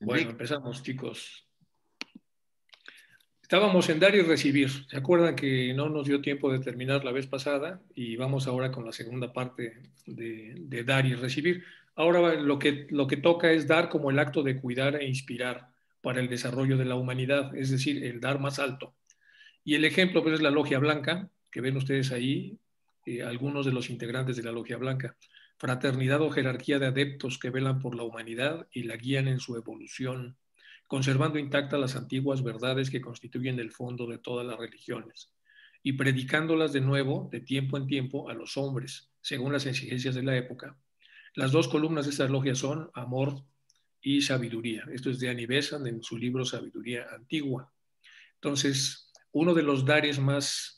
Bueno, empezamos, chicos. Estábamos en dar y recibir. ¿Se acuerdan que no nos dio tiempo de terminar la vez pasada? Y vamos ahora con la segunda parte de, dar y recibir. Ahora lo que, lo que toca es dar como el acto de cuidar e inspirar para el desarrollo de la humanidad, es decir, el dar más alto. Y el ejemplo pues, es la Logia Blanca, que ven ustedes ahí, eh, algunos de los integrantes de la Logia Blanca fraternidad o jerarquía de adeptos que velan por la humanidad y la guían en su evolución, conservando intactas las antiguas verdades que constituyen el fondo de todas las religiones, y predicándolas de nuevo, de tiempo en tiempo, a los hombres, según las exigencias de la época. Las dos columnas de estas logias son amor y sabiduría. Esto es de Anibesan en su libro Sabiduría Antigua. Entonces, uno de los dares más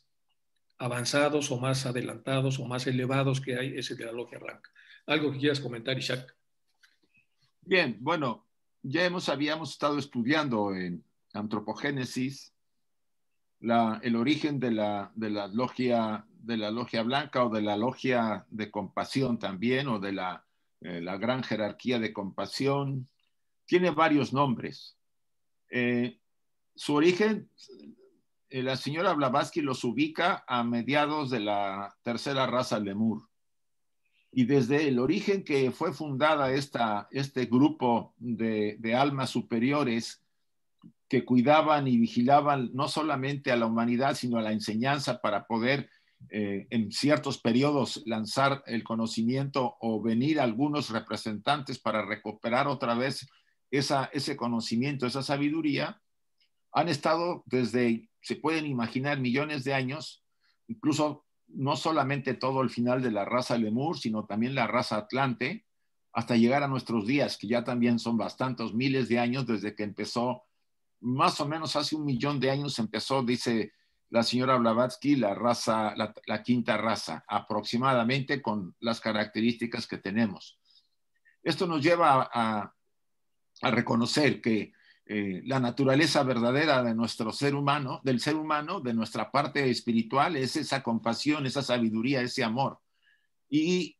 avanzados o más adelantados o más elevados que hay ese de la logia blanca. ¿Algo que quieras comentar, Isaac? Bien, bueno, ya hemos, habíamos estado estudiando en antropogénesis el origen de la, logia de la logia blanca o de la logia de compasión también o de la, eh, gran jerarquía de compasión tiene varios nombres eh, su origen eh, la señora Blavatsky los ubica a mediados de la tercera raza Lemur. Y desde el origen que fue fundada esta, este grupo de, almas superiores que cuidaban y vigilaban no solamente a la humanidad, sino a la enseñanza para poder eh, en ciertos periodos lanzar el conocimiento o venir algunos representantes para recuperar otra vez esa, ese conocimiento, esa sabiduría, han estado desde se pueden imaginar millones de años, incluso no solamente todo el final de la raza Lemur, sino también la raza Atlante, hasta llegar a nuestros días, que ya también son bastantes miles de años desde que empezó, más o menos hace un millón de años empezó, dice la señora Blavatsky, la raza, la, quinta raza, aproximadamente con las características que tenemos. Esto nos lleva a reconocer que eh, la naturaleza verdadera de nuestro ser humano, del ser humano, de nuestra parte espiritual, es esa compasión, esa sabiduría, ese amor. Y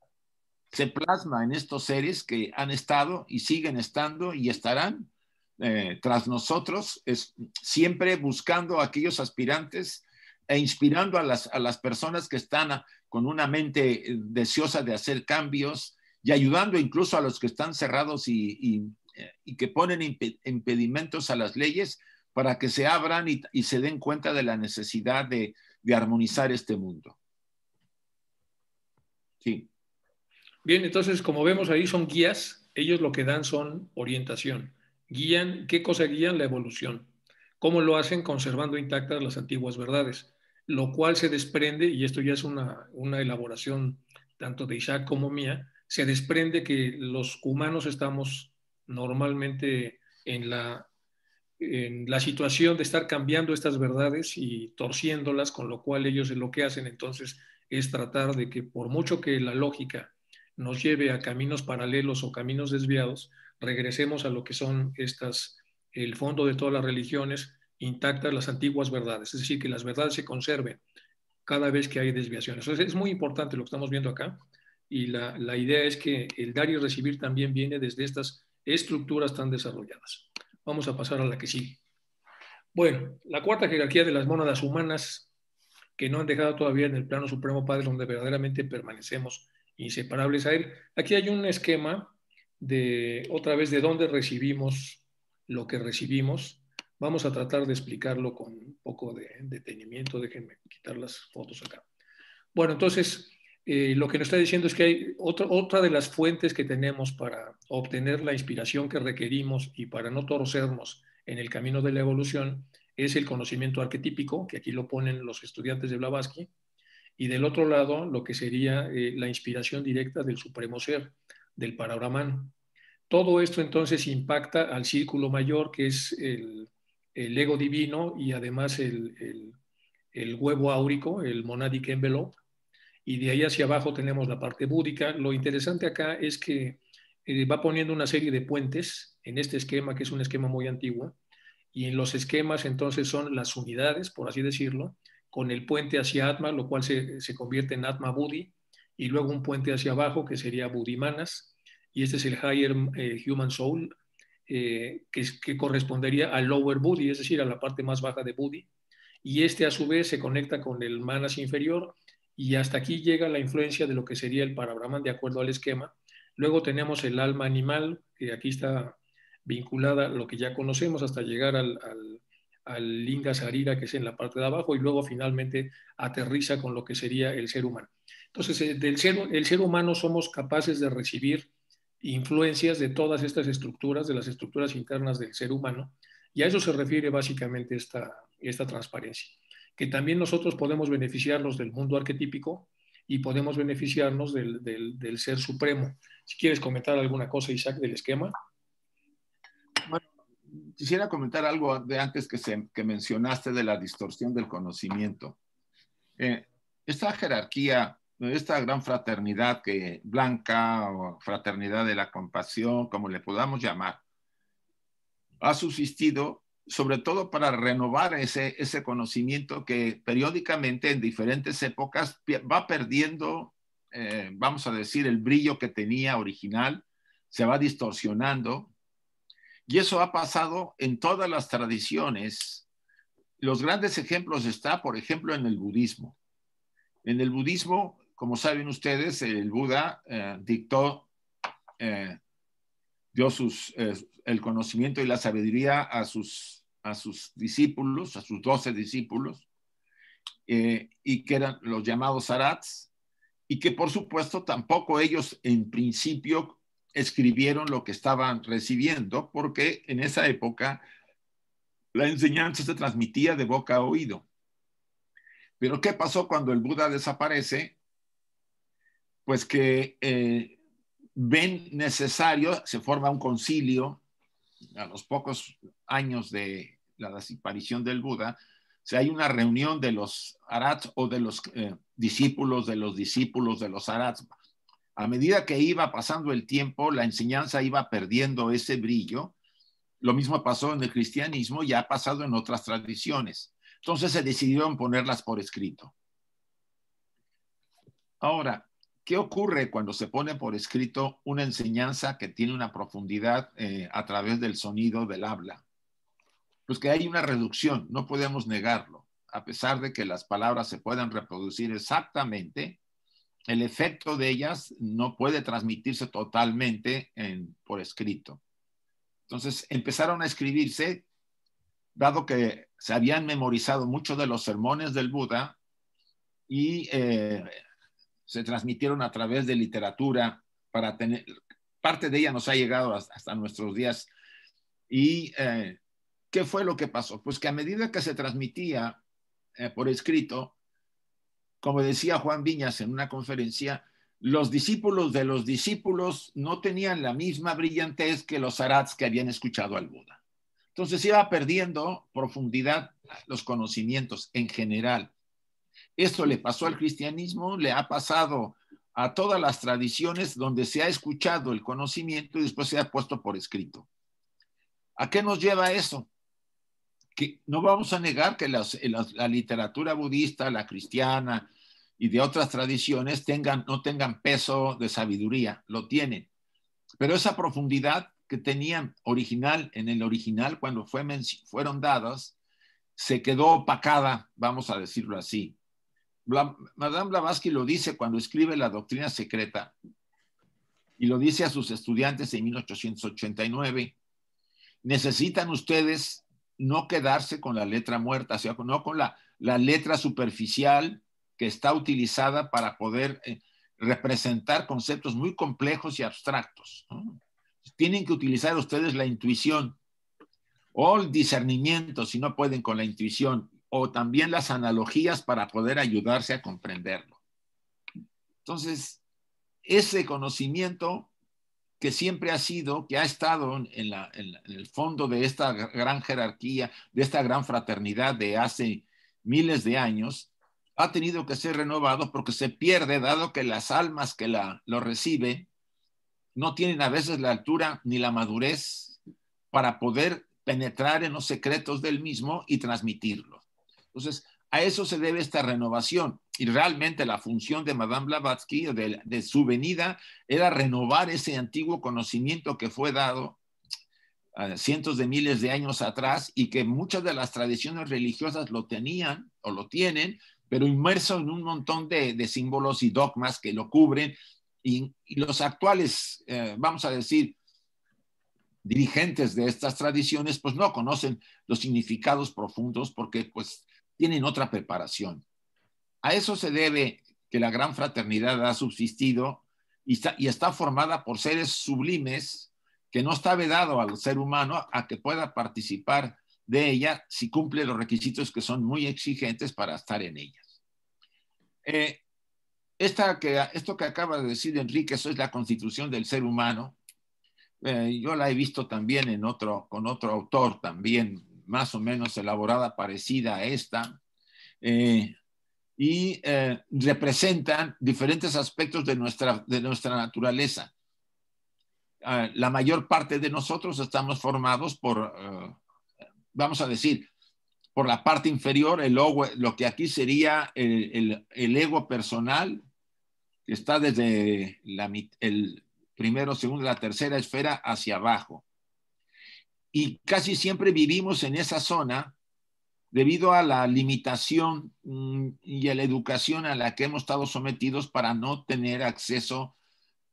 se plasma en estos seres que han estado y siguen estando y estarán eh, tras nosotros, es, siempre buscando a aquellos aspirantes e inspirando a las, personas que están con una mente eh, deseosa de hacer cambios y ayudando incluso a los que están cerrados y eh, y que ponen impedimentos a las leyes para que se abran y, se den cuenta de la necesidad de, armonizar este mundo. Sí. Bien, entonces, como vemos ahí, son guías. Ellos lo que dan son orientación. Guían, ¿qué cosa guían? La evolución. ¿Cómo lo hacen? Conservando intactas las antiguas verdades, lo cual se desprende, y esto ya es una, una elaboración tanto de Isaac como mía, se desprende que los humanos estamos normalmente en la, en la situación de estar cambiando estas verdades y torciéndolas, con lo cual ellos lo que hacen entonces es tratar de que por mucho que la lógica nos lleve a caminos paralelos o caminos desviados, regresemos a lo que son estas, el fondo de todas las religiones, intactas las antiguas verdades, es decir, que las verdades se conserven cada vez que hay desviaciones. es muy importante lo que estamos viendo acá y la idea es que el dar y recibir también viene desde estas estructuras tan desarrolladas. Vamos a pasar a la que sigue. Bueno, la cuarta jerarquía de las mónadas humanas que no han dejado todavía en el plano supremo padre donde verdaderamente permanecemos inseparables a él. Aquí hay un esquema de otra vez de dónde recibimos lo que recibimos. Vamos a tratar de explicarlo con un poco de detenimiento. Déjenme quitar las fotos acá. Bueno, entonces eh, lo que nos está diciendo es que hay otra, otra de las fuentes que tenemos para obtener la inspiración que requerimos y para no torcernos en el camino de la evolución es el conocimiento arquetípico, que aquí lo ponen los estudiantes de Blavatsky, y del otro lado lo que sería eh, la inspiración directa del Supremo Ser, del Parabrahman. Todo esto entonces impacta al círculo mayor, que es el, el ego divino y además el, el huevo áurico, el monadic envelope, y de ahí hacia abajo tenemos la parte búdica. Lo interesante acá es que eh, va poniendo una serie de puentes en este esquema, que es un esquema muy antiguo, y en los esquemas entonces son las unidades, por así decirlo, con el puente hacia Atma, lo cual se, convierte en Atma Buddhi, y luego un puente hacia abajo que sería Buddhi-Manas. y este es el Higher eh, Human Soul, eh, que, que, correspondería al Lower Buddhi, es decir, a la parte más baja de Buddhi, y este a su vez se conecta con el Manas inferior, y hasta aquí llega la influencia de lo que sería el Parabrahman de acuerdo al esquema. Luego tenemos el alma animal, que aquí está vinculada lo que ya conocemos hasta llegar al, al, Linga Sarira, que es en la parte de abajo, y luego finalmente aterriza con lo que sería el ser humano. Entonces, eh, del ser, el ser humano somos capaces de recibir influencias de todas estas estructuras, de las estructuras internas del ser humano, y a eso se refiere básicamente esta transparencia que también nosotros podemos beneficiarnos del mundo arquetípico y podemos beneficiarnos del, del, ser supremo. Si quieres comentar alguna cosa, Isaac, del esquema. quisiera comentar algo de antes que, mencionaste de la distorsión del conocimiento. Eh, esta jerarquía, esta gran fraternidad que blanca o fraternidad de la compasión, como le podamos llamar, ha subsistido sobre todo para renovar ese, ese conocimiento que periódicamente en diferentes épocas va perdiendo, eh, vamos a decir, el brillo que tenía original, se va distorsionando. Y eso ha pasado en todas las tradiciones. Los grandes ejemplos están, por ejemplo, en el budismo. En el budismo, como saben ustedes, el Buda eh, dictó, eh, dio sus, el conocimiento y la sabiduría a sus a sus discípulos, a sus doce discípulos, eh, y que eran los llamados Arats, y que por supuesto tampoco ellos en principio escribieron lo que estaban recibiendo, porque en esa época la enseñanza se transmitía de boca a oído. Pero ¿qué pasó cuando el Buda desaparece? Pues que eh, ven necesario, se forma un concilio a los pocos años de la desaparición del Buda, si hay una reunión de los Arats o de los eh, discípulos de los discípulos de los Arats. A medida que iba pasando el tiempo, la enseñanza iba perdiendo ese brillo. Lo mismo pasó en el cristianismo y ha pasado en otras tradiciones. Entonces se decidieron ponerlas por escrito. Ahora, ¿Qué ocurre cuando se pone por escrito una enseñanza que tiene una profundidad eh, a través del sonido del habla? Pues que hay una reducción, no podemos negarlo. A pesar de que las palabras se puedan reproducir exactamente, el efecto de ellas no puede transmitirse totalmente en, por escrito. Entonces empezaron a escribirse, dado que se habían memorizado muchos de los sermones del Buda y eh, se transmitieron a través de literatura para tener, parte de ella nos ha llegado hasta, nuestros días. ¿Y eh, qué fue lo que pasó? Pues que a medida que se transmitía eh, por escrito, como decía Juan Viñas en una conferencia, los discípulos de los discípulos no tenían la misma brillantez que los arats que habían escuchado al Buda. Entonces iba perdiendo profundidad los conocimientos en general. Esto le pasó al cristianismo, le ha pasado a todas las tradiciones donde se ha escuchado el conocimiento y después se ha puesto por escrito. ¿A qué nos lleva eso? Que no vamos a negar que eh, la literatura budista, la cristiana y de otras tradiciones tengan, no tengan peso de sabiduría, lo tienen. Pero esa profundidad que tenían original en el original cuando fueron dadas, se quedó opacada, vamos a decirlo así, Madame Blavatsky lo dice cuando escribe la doctrina secreta y lo dice a sus estudiantes en 1889. Necesitan ustedes no quedarse con la letra muerta, o sea, no con la, la letra superficial que está utilizada para poder eh, representar conceptos muy complejos y abstractos. Tienen que utilizar ustedes la intuición o el discernimiento si no pueden con la intuición o también las analogías para poder ayudarse a comprenderlo. Entonces, ese conocimiento que siempre ha sido, que ha estado en, el fondo de esta gran jerarquía, de esta gran fraternidad de hace miles de años, ha tenido que ser renovado porque se pierde, dado que las almas que la, lo reciben no tienen a veces la altura ni la madurez para poder penetrar en los secretos del mismo y transmitirlo. Entonces, a eso se debe esta renovación. Y realmente la función de Madame Blavatsky, de, su venida, era renovar ese antiguo conocimiento que fue dado eh, cientos de miles de años atrás y que muchas de las tradiciones religiosas lo tenían o lo tienen, pero inmerso en un montón de, símbolos y dogmas que lo cubren. Y, los actuales, eh, vamos a decir, dirigentes de estas tradiciones, pues no conocen los significados profundos porque pues tienen otra preparación. A eso se debe que la gran fraternidad ha subsistido y está, formada por seres sublimes que no está vedado al ser humano a que pueda participar de ella si cumple los requisitos que son muy exigentes para estar en ellas. Eh, esto que acaba de decir Enrique, eso es la constitución del ser humano. Eh, yo la he visto también en otro, con otro autor también más o menos elaborada, parecida a esta, eh, y eh, representan diferentes aspectos de nuestra, de nuestra naturaleza. Ah, la mayor parte de nosotros estamos formados por, eh, vamos a decir, por la parte inferior, el lo que aquí sería el, ego personal, que está desde la, el primero, segundo, la tercera esfera hacia abajo y casi siempre vivimos en esa zona debido a la limitación mm, y a la educación a la que hemos estado sometidos para no tener acceso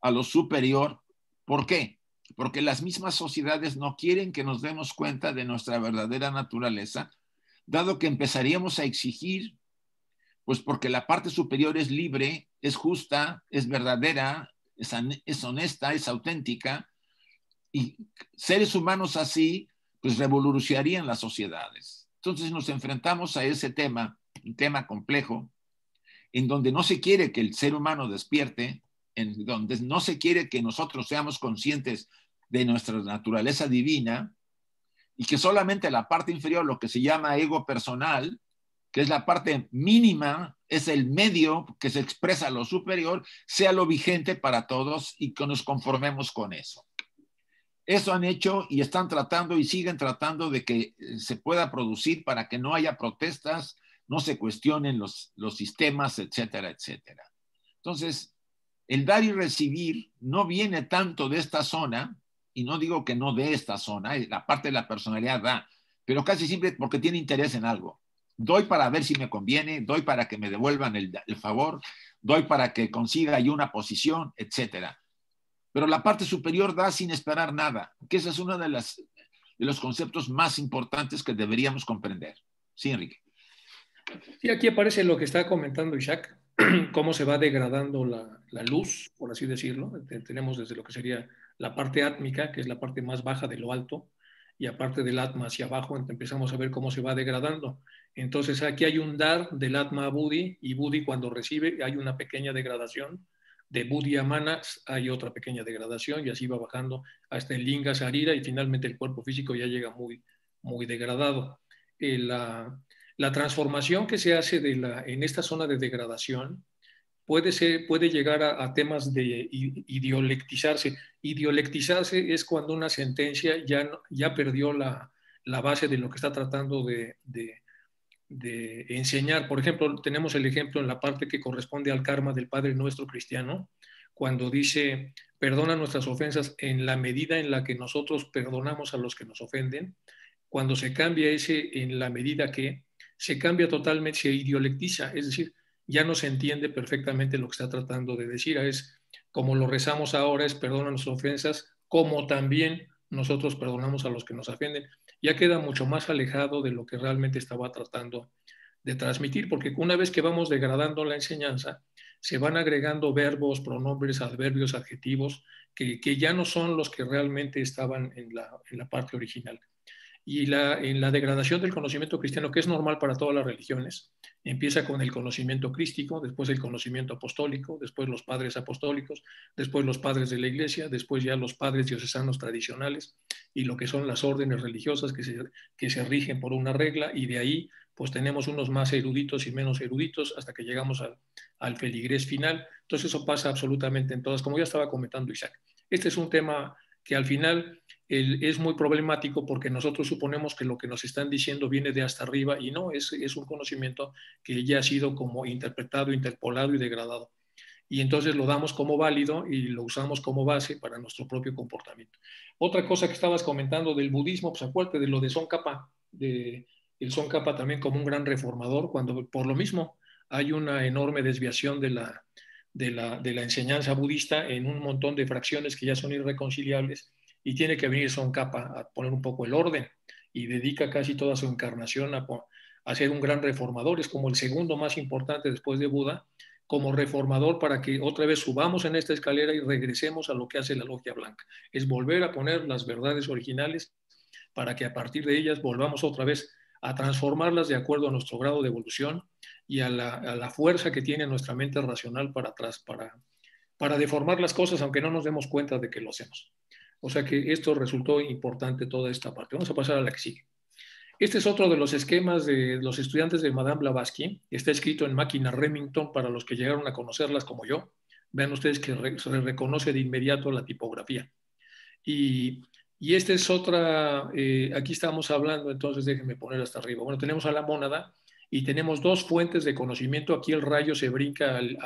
a lo superior. ¿Por qué? Porque las mismas sociedades no quieren que nos demos cuenta de nuestra verdadera naturaleza, dado que empezaríamos a exigir, pues porque la parte superior es libre, es justa, es verdadera, es, honesta, es auténtica, y seres humanos así, pues revolucionarían las sociedades. Entonces nos enfrentamos a ese tema, un tema complejo, en donde no se quiere que el ser humano despierte, en donde no se quiere que nosotros seamos conscientes de nuestra naturaleza divina y que solamente la parte inferior, lo que se llama ego personal, que es la parte mínima, es el medio que se expresa lo superior, sea lo vigente para todos y que nos conformemos con eso. Eso han hecho y están tratando y siguen tratando de que eh, se pueda producir para que no haya protestas, no se cuestionen los, los sistemas, etcétera, etcétera. Entonces, el dar y recibir no viene tanto de esta zona, y no digo que no de esta zona, eh, la parte de la personalidad da, pero casi siempre porque tiene interés en algo. Doy para ver si me conviene, doy para que me devuelvan el, favor, doy para que consiga yo una posición, etcétera pero la parte superior da sin esperar nada, que ese es uno de, los conceptos más importantes que deberíamos comprender. Sí, Enrique. Y aquí aparece lo que está comentando Isaac, cómo se va degradando la, la luz, por así decirlo. Tenemos desde lo que sería la parte átmica, que es la parte más baja de lo alto, y aparte del atma hacia abajo, empezamos a ver cómo se va degradando. Entonces aquí hay un dar del atma a Budi, y Budi cuando recibe hay una pequeña degradación de Budhi a hay otra pequeña degradación y así va bajando hasta el Linga Sarira y finalmente el cuerpo físico ya llega muy, muy degradado. Eh, la, transformación que se hace en esta zona de degradación puede, ser, puede llegar a, temas de idiolectizarse. Idiolectizarse es cuando una sentencia ya, ya perdió la, base de lo que está tratando de de enseñar. Por ejemplo, tenemos el ejemplo en la parte que corresponde al karma del Padre Nuestro Cristiano, cuando dice, perdona nuestras ofensas en la medida en la que nosotros perdonamos a los que nos ofenden. Cuando se cambia ese en la medida que, se cambia totalmente, se idiolectiza, es decir, ya no se entiende perfectamente lo que está tratando de decir. Es como lo rezamos ahora, es perdona nuestras ofensas, como también nosotros perdonamos a los que nos ofenden ya queda mucho más alejado de lo que realmente estaba tratando de transmitir, porque una vez que vamos degradando la enseñanza, se van agregando verbos, pronombres, adverbios, adjetivos, que, ya no son los que realmente estaban en la, en la parte original y la, en la degradación del conocimiento cristiano, que es normal para todas las religiones. Empieza con el conocimiento crístico, después el conocimiento apostólico, después los padres apostólicos, después los padres de la iglesia, después ya los padres diocesanos tradicionales y lo que son las órdenes religiosas que se, que se rigen por una regla y de ahí pues tenemos unos más eruditos y menos eruditos hasta que llegamos al, al final. Entonces eso pasa absolutamente en todas, como ya estaba comentando Isaac. Este es un tema que al final es muy problemático porque nosotros suponemos que lo que nos están diciendo viene de hasta arriba y no, es, es un conocimiento que ya ha sido como interpretado, interpolado y degradado. Y entonces lo damos como válido y lo usamos como base para nuestro propio comportamiento. Otra cosa que estabas comentando del budismo, pues acuérdate de lo de Sonkapa, de el Kappa también como un gran reformador, cuando por lo mismo hay una enorme desviación de la, de la, enseñanza budista en un montón de fracciones que ya son irreconciliables y tiene que venir Son Capa a poner un poco el orden y dedica casi toda su encarnación a, a ser un gran reformador, es como el segundo más importante después de Buda, como reformador para que otra vez subamos en esta escalera y regresemos a lo que hace la logia blanca. Es volver a poner las verdades originales para que a partir de ellas volvamos otra vez a transformarlas de acuerdo a nuestro grado de evolución y a la, a la fuerza que tiene nuestra mente racional para atrás, para, para deformar las cosas, aunque no nos demos cuenta de que lo hacemos. O sea que esto resultó importante toda esta parte. Vamos a pasar a la que sigue. Este es otro de los esquemas de los estudiantes de Madame Blavatsky. Está escrito en máquina Remington para los que llegaron a conocerlas como yo. Vean ustedes que se reconoce de inmediato la tipografía. Y, y esta es otra, eh, aquí estamos hablando, entonces déjenme poner hasta arriba. Bueno, tenemos a la mónada, y tenemos dos fuentes de conocimiento. Aquí el rayo se brinca al,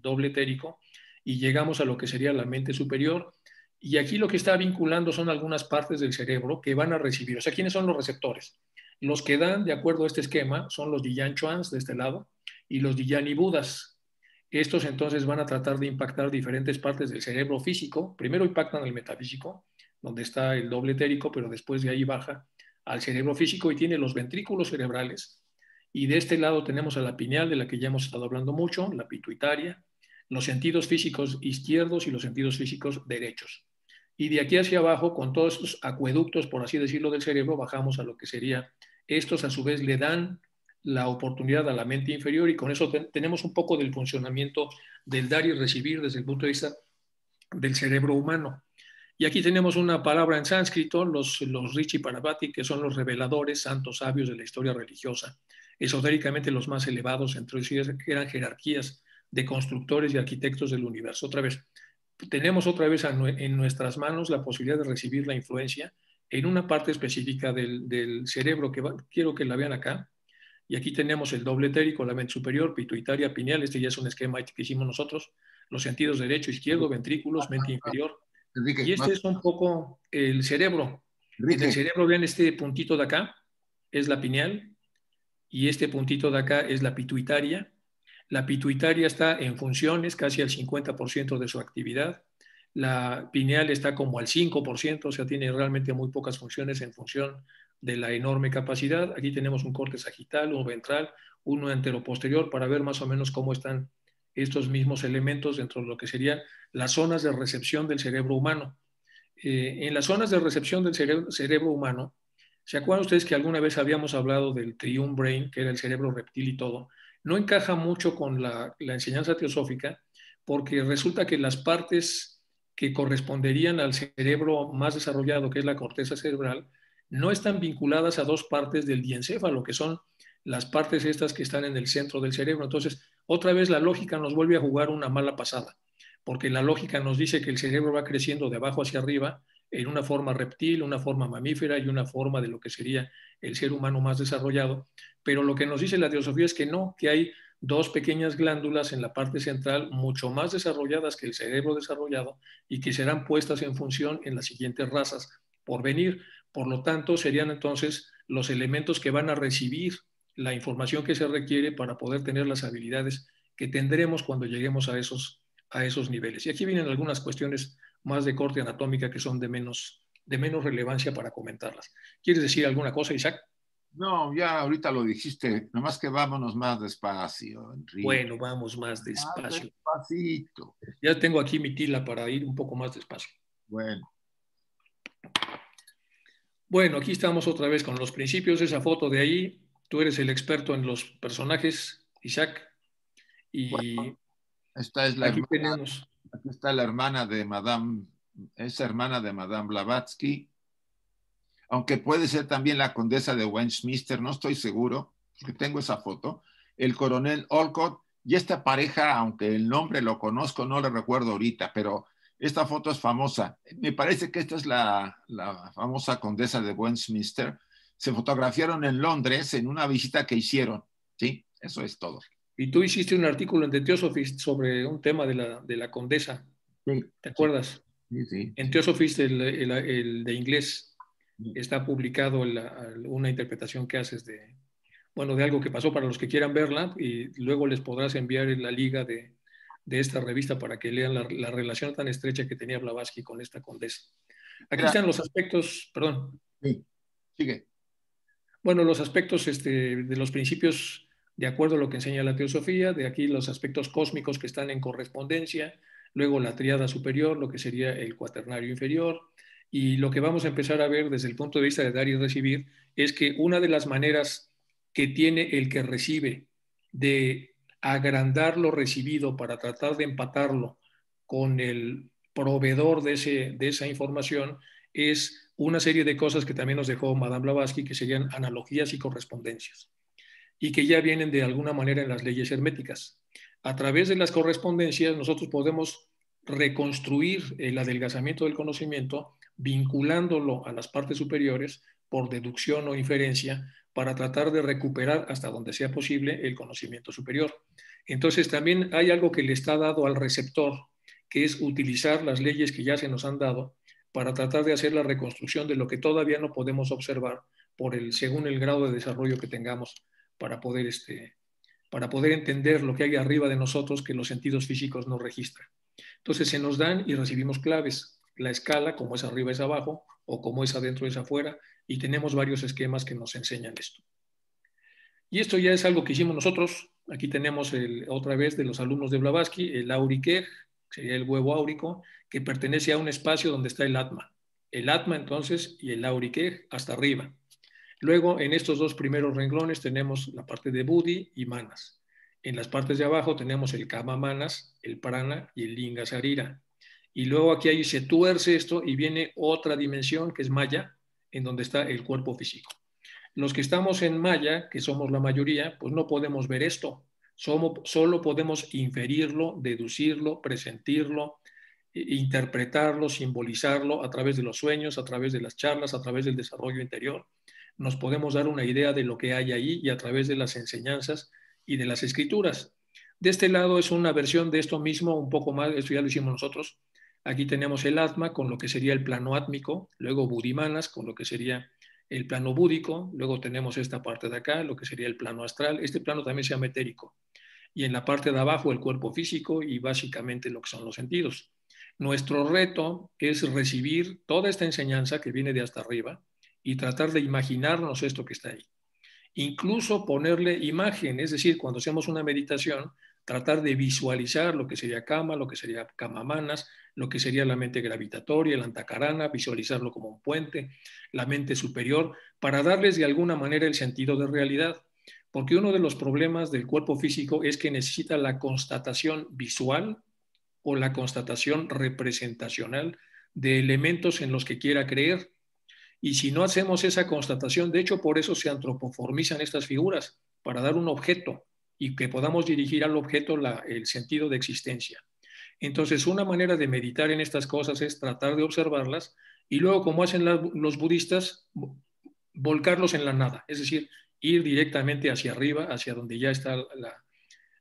doble etérico y llegamos a lo que sería la mente superior. Y aquí lo que está vinculando son algunas partes del cerebro que van a recibir. O sea, ¿quiénes son los receptores? Los que dan, de acuerdo a este esquema, son los Diyan Chuans de este lado y los Diyan y Budas. Estos entonces van a tratar de impactar diferentes partes del cerebro físico. Primero impactan el metafísico, donde está el doble etérico, pero después de ahí baja al cerebro físico y tiene los ventrículos cerebrales, y de este lado tenemos a la pineal, de la que ya hemos estado hablando mucho, la pituitaria, los sentidos físicos izquierdos y los sentidos físicos derechos. Y de aquí hacia abajo, con todos estos acueductos, por así decirlo, del cerebro, bajamos a lo que sería, estos a su vez le dan la oportunidad a la mente inferior y con eso tenemos un poco del funcionamiento del dar y recibir desde el punto de vista del cerebro humano. Y aquí tenemos una palabra en sánscrito, los, los Richi Parabati, que son los reveladores, santos sabios de la historia religiosa esotéricamente los más elevados, entre eran jerarquías de constructores y arquitectos del universo. Otra vez, tenemos otra vez en nuestras manos la posibilidad de recibir la influencia en una parte específica del, cerebro que quiero que la vean acá. Y aquí tenemos el doble etérico, la mente superior, pituitaria, pineal. Este ya es un esquema que hicimos nosotros. Los sentidos derecho, izquierdo, ventrículos, mente inferior. y este es un poco el cerebro. el cerebro, vean este puntito de acá, es la pineal y este puntito de acá es la pituitaria. La pituitaria está en funciones, casi al 50% de su actividad. La pineal está como al 5%, o sea, tiene realmente muy pocas funciones en función de la enorme capacidad. Aquí tenemos un corte sagital, o ventral, uno anteroposterior para ver más o menos cómo están estos mismos elementos dentro de lo que serían las zonas de recepción del cerebro humano. Eh, en las zonas de recepción del cerebro humano, ¿Se acuerdan ustedes que alguna vez habíamos hablado del Triumbrain, que era el cerebro reptil y todo? No encaja mucho con la, la enseñanza teosófica porque resulta que las partes que corresponderían al cerebro más desarrollado, que es la corteza cerebral, no están vinculadas a dos partes del diencéfalo, que son las partes estas que están en el centro del cerebro. Entonces, otra vez la lógica nos vuelve a jugar una mala pasada, porque la lógica nos dice que el cerebro va creciendo de abajo hacia arriba en una forma reptil, una forma mamífera y una forma de lo que sería el ser humano más desarrollado. Pero lo que nos dice la teosofía es que no, que hay dos pequeñas glándulas en la parte central mucho más desarrolladas que el cerebro desarrollado y que serán puestas en función en las siguientes razas por venir. Por lo tanto, serían entonces los elementos que van a recibir la información que se requiere para poder tener las habilidades que tendremos cuando lleguemos a esos, a esos niveles. Y aquí vienen algunas cuestiones más de corte anatómica que son de menos, de menos relevancia para comentarlas. ¿Quieres decir alguna cosa, Isaac? No, ya ahorita lo dijiste, nomás que vámonos más despacio, Enrique. Bueno, vamos más despacio. Ya tengo aquí mi tila para ir un poco más despacio. Bueno. Bueno, aquí estamos otra vez con los principios, esa foto de ahí. Tú eres el experto en los personajes, Isaac. Y esta es la aquí tenemos... Aquí está la hermana de Madame, es hermana de Madame Blavatsky, aunque puede ser también la condesa de Westminster, no estoy seguro, porque tengo esa foto, el coronel Olcott y esta pareja, aunque el nombre lo conozco, no le recuerdo ahorita, pero esta foto es famosa. Me parece que esta es la, la famosa condesa de Westminster. Se fotografiaron en Londres en una visita que hicieron, ¿sí? Eso es todo. Y tú hiciste un artículo en The Theosophist sobre un tema de la, de la condesa. ¿Te acuerdas? Sí, sí. En Theosophist, el, el, de inglés, está publicado una interpretación que haces de, bueno, de algo que pasó para los que quieran verla y luego les podrás enviar la liga de, de esta revista para que lean la, relación tan estrecha que tenía Blavatsky con esta condesa. Aquí Cristian están los aspectos, perdón. Sí, sigue. Bueno, los aspectos este, de los principios de acuerdo a lo que enseña la teosofía, de aquí los aspectos cósmicos que están en correspondencia, luego la triada superior, lo que sería el cuaternario inferior, y lo que vamos a empezar a ver desde el punto de vista de dar y recibir es que una de las maneras que tiene el que recibe de agrandar lo recibido para tratar de empatarlo con el proveedor de, de esa información es una serie de cosas que también nos dejó Madame Blavatsky, que serían analogías y correspondencias y que ya vienen de alguna manera en las leyes herméticas. A través de las correspondencias nosotros podemos reconstruir el adelgazamiento del conocimiento vinculándolo a las partes superiores por deducción o inferencia para tratar de recuperar hasta donde sea posible el conocimiento superior. Entonces también hay algo que le está dado al receptor, que es utilizar las leyes que ya se nos han dado para tratar de hacer la reconstrucción de lo que todavía no podemos observar por el según el grado de desarrollo que tengamos para poder, este, para poder entender lo que hay arriba de nosotros que los sentidos físicos no registran. Entonces se nos dan y recibimos claves, la escala, como es arriba es abajo, o como es adentro es afuera, y tenemos varios esquemas que nos enseñan esto. Y esto ya es algo que hicimos nosotros. Aquí tenemos el, otra vez de los alumnos de Blavatsky, el aurique que sería el huevo áurico, que pertenece a un espacio donde está el atma. El atma entonces y el aurique hasta arriba. Luego, en estos dos primeros renglones tenemos la parte de Budi y Manas. En las partes de abajo tenemos el Kama Manas, el Prana y el Linga Sarira. Y luego aquí ahí se tuerce esto y viene otra dimensión que es Maya, en donde está el cuerpo físico. Los que estamos en Maya, que somos la mayoría, pues no podemos ver esto. Somos, solo podemos inferirlo, deducirlo, presentirlo, interpretarlo, simbolizarlo a través de los sueños, a través de las charlas, a través del desarrollo interior nos podemos dar una idea de lo que hay ahí y a través de las enseñanzas y de las escrituras. De este lado es una versión de esto mismo, un poco más, esto ya lo hicimos nosotros. Aquí tenemos el atma con lo que sería el plano átmico, luego budimanas con lo que sería el plano búdico, luego tenemos esta parte de acá, lo que sería el plano astral, este plano también sea llama etérico, y en la parte de abajo el cuerpo físico y básicamente lo que son los sentidos. Nuestro reto es recibir toda esta enseñanza que viene de hasta arriba, y tratar de imaginarnos esto que está ahí. Incluso ponerle imagen, es decir, cuando hacemos una meditación, tratar de visualizar lo que sería cama, lo que sería camamanas, lo que sería la mente gravitatoria, el antacarana visualizarlo como un puente, la mente superior, para darles de alguna manera el sentido de realidad. Porque uno de los problemas del cuerpo físico es que necesita la constatación visual o la constatación representacional de elementos en los que quiera creer. Y si no hacemos esa constatación, de hecho por eso se antropoformizan estas figuras, para dar un objeto y que podamos dirigir al objeto el sentido de existencia. Entonces, una manera de meditar en estas cosas es tratar de observarlas y luego, como hacen los budistas, volcarlos en la nada, es decir, ir directamente hacia arriba, hacia donde ya está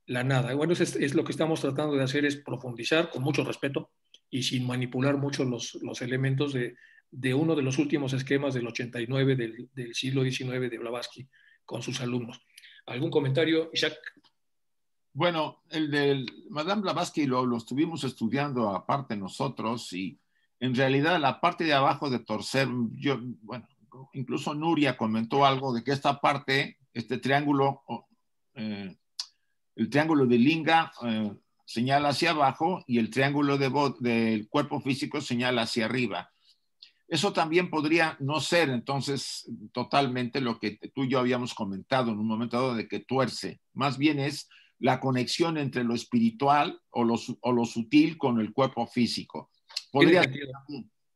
la, nada. Bueno, es, lo que estamos tratando de hacer, es profundizar con mucho respeto y sin manipular mucho los elementos de, de uno de los últimos esquemas del 89 del, siglo XIX de Blavatsky con sus alumnos. ¿Algún comentario, Isaac? Bueno, el de Madame Blavatsky lo, lo estuvimos estudiando aparte nosotros y en realidad la parte de abajo de torcer, yo, bueno, incluso Nuria comentó algo de que esta parte, este triángulo, eh, el triángulo de Linga eh, señala hacia abajo y el triángulo de, del cuerpo físico señala hacia arriba. Eso también podría no ser entonces totalmente lo que tú y yo habíamos comentado en un momento dado de que tuerce. Más bien es la conexión entre lo espiritual o lo, lo sutil con el cuerpo físico.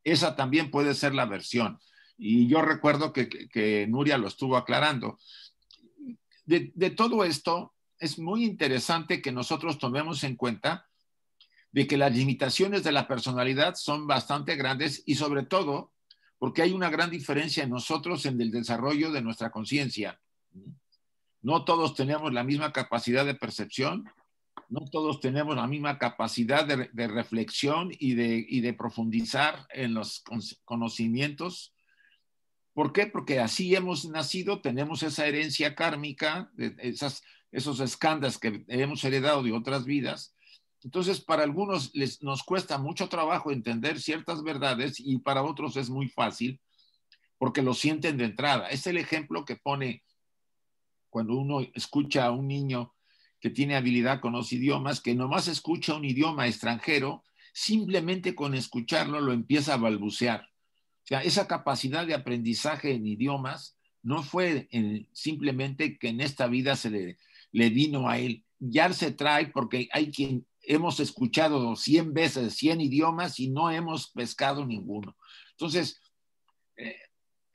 esa también puede ser la versión. Y yo recuerdo que, Nuria lo estuvo aclarando. De, de todo esto, es muy interesante que nosotros tomemos en cuenta de que las limitaciones de la personalidad son bastante grandes y sobre todo porque hay una gran diferencia en nosotros en el desarrollo de nuestra conciencia. No todos tenemos la misma capacidad de percepción, no todos tenemos la misma capacidad de, reflexión y de, de profundizar en los conocimientos. ¿Por qué? Porque así hemos nacido, tenemos esa herencia kármica, esas, esos escándalos que hemos heredado de otras vidas, entonces, para algunos les, nos cuesta mucho trabajo entender ciertas verdades y para otros es muy fácil porque lo sienten de entrada. Es el ejemplo que pone cuando uno escucha a un niño que tiene habilidad con los idiomas, que nomás escucha un idioma extranjero, simplemente con escucharlo lo empieza a balbucear. O sea, esa capacidad de aprendizaje en idiomas no fue simplemente que en esta vida se le, le vino a él, ya se trae porque hay quien hemos escuchado 100 veces 100 idiomas y no hemos pescado ninguno. Entonces, eh,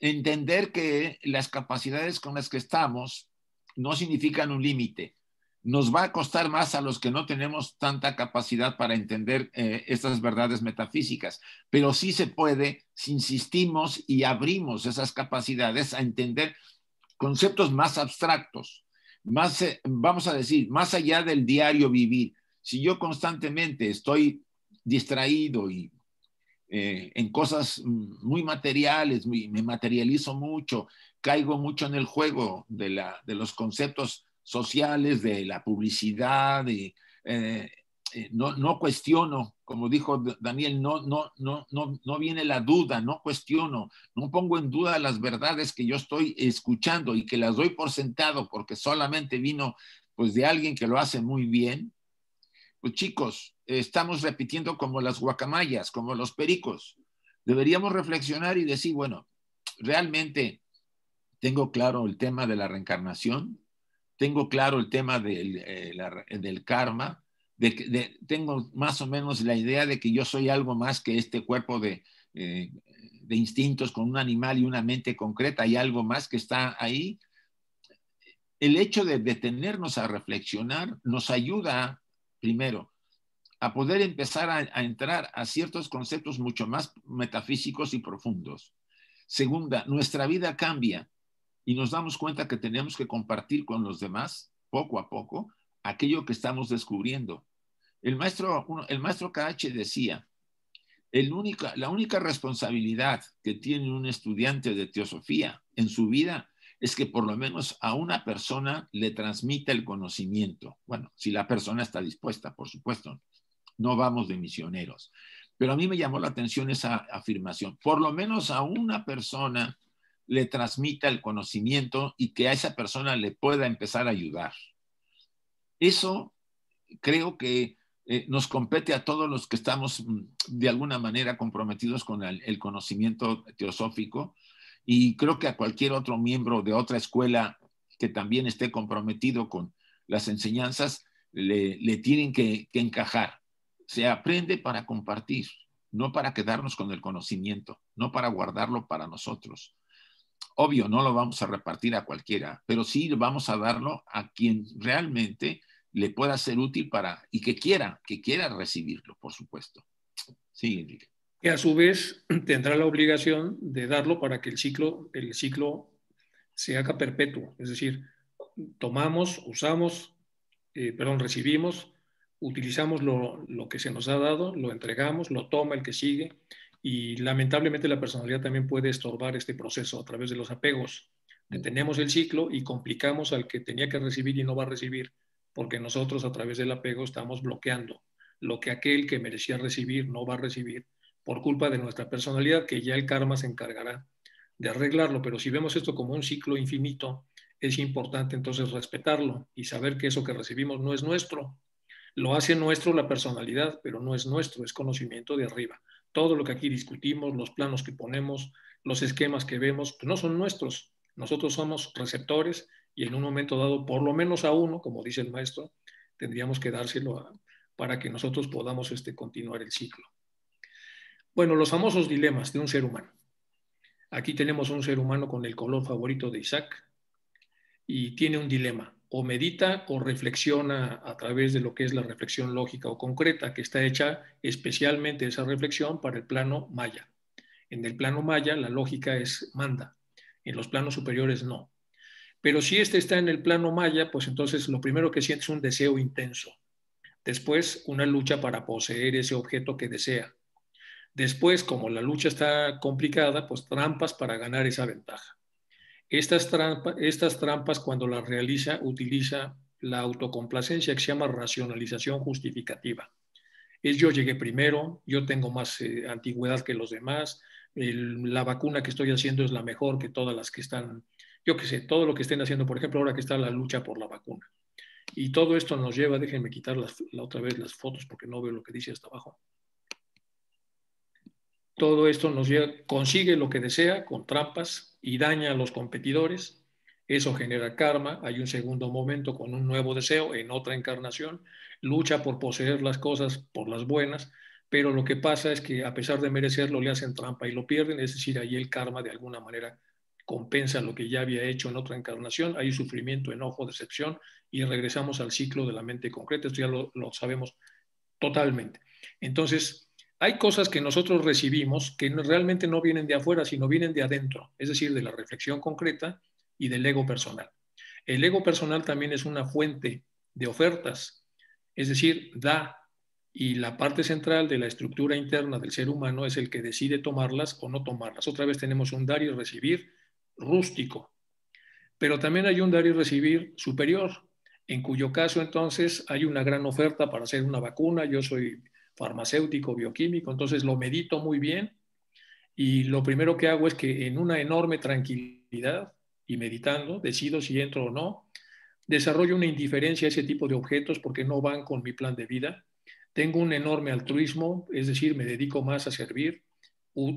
entender que las capacidades con las que estamos no significan un límite. Nos va a costar más a los que no tenemos tanta capacidad para entender eh, estas verdades metafísicas, pero sí se puede si insistimos y abrimos esas capacidades a entender conceptos más abstractos, más, eh, vamos a decir, más allá del diario vivir, si yo constantemente estoy distraído y eh, en cosas muy materiales, me materializo mucho, caigo mucho en el juego de, de los conceptos sociales, de la publicidad, eh, eh, no, cuestiono, como dijo Daniel, no, no, no, no, no viene la duda, no cuestiono, no pongo en duda las verdades que yo estoy escuchando y que las doy por sentado porque solamente vino pues de alguien que lo hace muy bien, pues chicos, estamos repitiendo como las guacamayas, como los pericos. Deberíamos reflexionar y decir, bueno, realmente tengo claro el tema de la reencarnación, tengo claro el tema del, eh, karma, tengo más o menos la idea de que yo soy algo más que este cuerpo de, eh, de instintos con un animal y una mente concreta, hay algo más que está ahí. El hecho de detenernos a reflexionar nos ayuda primero, a poder empezar a, entrar a ciertos conceptos mucho más metafísicos y profundos. Segunda, nuestra vida cambia y nos damos cuenta que tenemos que compartir con los demás, poco a poco, aquello que estamos descubriendo. El maestro, el decía, la única responsabilidad que tiene un estudiante de teosofía en su vida es que por lo menos a una persona le transmita el conocimiento. Bueno, si la persona está dispuesta, por supuesto, no vamos de misioneros. Pero a mí me llamó la atención esa afirmación. Por lo menos a una persona le transmita el conocimiento y que a esa persona le pueda empezar a ayudar. Eso creo que eh, nos compete a todos los que estamos mm, de alguna manera comprometidos con el conocimiento teosófico, y creo que a cualquier otro miembro de otra escuela que también esté comprometido con las enseñanzas, le, tienen que, encajar. Se aprende para compartir, no para quedarnos con el conocimiento, no para guardarlo para nosotros. Obvio, no lo vamos a repartir a cualquiera, pero sí vamos a darlo a quien realmente le pueda ser útil para y que quiera, que quiera recibirlo, por supuesto. Sí, que a su vez tendrá la obligación de darlo para que el ciclo, el ciclo se haga perpetuo. Es decir, tomamos, usamos, eh, perdón, recibimos, utilizamos lo, que se nos ha dado, lo entregamos, lo toma el que sigue y lamentablemente la personalidad también puede estorbar este proceso a través de los apegos. Mm. Detenemos el ciclo y complicamos al que tenía que recibir y no va a recibir, porque nosotros a través del apego estamos bloqueando lo que aquel que merecía recibir no va a recibir por culpa de nuestra personalidad, que ya el karma se encargará de arreglarlo. Pero si vemos esto como un ciclo infinito, es importante entonces respetarlo y saber que eso que recibimos no es nuestro. Lo hace nuestro la personalidad, pero no es nuestro, es conocimiento de arriba. Todo lo que aquí discutimos, los planos que ponemos, los esquemas que vemos, pues no son nuestros. Nosotros somos receptores y en un momento dado, por lo menos a uno, como dice el maestro, tendríamos que dárselo para que nosotros podamos este, continuar el ciclo. Bueno, los famosos dilemas de un ser humano. Aquí tenemos un ser humano con el color favorito de Isaac y tiene un dilema. O medita o reflexiona a través de lo que es la reflexión lógica o concreta, que está hecha especialmente esa reflexión para el plano maya. En el plano maya la lógica es manda, en los planos superiores no. Pero si este está en el plano maya, pues entonces lo primero que siente es un deseo intenso, después una lucha para poseer ese objeto que desea, Después, como la lucha está complicada, pues trampas para ganar esa ventaja. Estas, trampas, cuando las realiza, utiliza la autocomplacencia que se llama racionalización justificativa. Es yo llegué primero, yo tengo más eh, antigüedad que los demás, la vacuna que estoy haciendo es la mejor que todas las que están, yo qué sé, todo lo que estén haciendo, por ejemplo, ahora que está la lucha por la vacuna. Y todo esto nos lleva, déjenme quitar la, otra vez las fotos porque no veo lo que dice hasta abajo todo esto nos consigue lo que desea con trampas y daña a los competidores. Eso genera karma, hay un segundo momento con un nuevo deseo en otra encarnación, lucha por poseer las cosas por las buenas, pero lo que pasa es que a pesar de merecerlo le hacen trampa y lo pierden, es decir, ahí el karma de alguna manera compensa lo que ya había hecho en otra encarnación, hay sufrimiento, enojo, decepción y regresamos al ciclo de la mente concreta, esto ya lo, lo sabemos totalmente. Entonces, hay cosas que nosotros recibimos que realmente no vienen de afuera, sino vienen de adentro, es decir, de la reflexión concreta y del ego personal. El ego personal también es una fuente de ofertas, es decir, da, y la parte central de la estructura interna del ser humano es el que decide tomarlas o no tomarlas. Otra vez tenemos un dar y recibir rústico, pero también hay un dar y recibir superior, en cuyo caso entonces hay una gran oferta para hacer una vacuna, yo soy farmacéutico, bioquímico, entonces lo medito muy bien y lo primero que hago es que en una enorme tranquilidad y meditando, decido si entro o no, desarrollo una indiferencia a ese tipo de objetos porque no van con mi plan de vida, tengo un enorme altruismo, es decir, me dedico más a servir,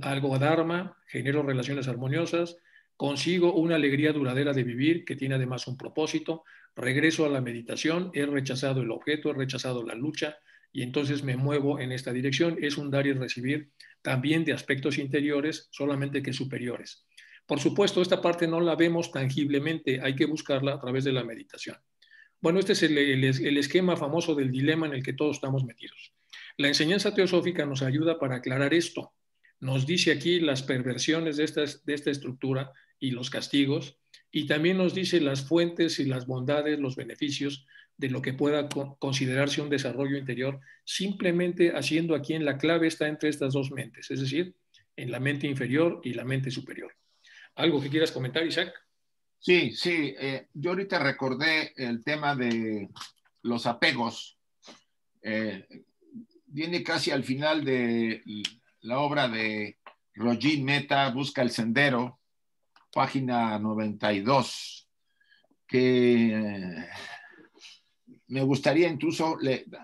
algo a Dharma, genero relaciones armoniosas, consigo una alegría duradera de vivir que tiene además un propósito, regreso a la meditación, he rechazado el objeto, he rechazado la lucha, y entonces me muevo en esta dirección. Es un dar y recibir también de aspectos interiores, solamente que superiores. Por supuesto, esta parte no la vemos tangiblemente, hay que buscarla a través de la meditación. Bueno, este es el, esquema famoso del dilema en el que todos estamos metidos. La enseñanza teosófica nos ayuda para aclarar esto. Nos dice aquí las perversiones de, de esta estructura y los castigos, y también nos dice las fuentes y las bondades, los beneficios de lo que pueda considerarse un desarrollo interior, simplemente haciendo aquí en la clave está entre estas dos mentes, es decir, en la mente inferior y la mente superior. ¿Algo que quieras comentar, Isaac? Sí, sí, eh, yo ahorita recordé el tema de los apegos. Eh, viene casi al final de la obra de Roger Meta, Busca el Sendero, página 92, que me gustaría incluso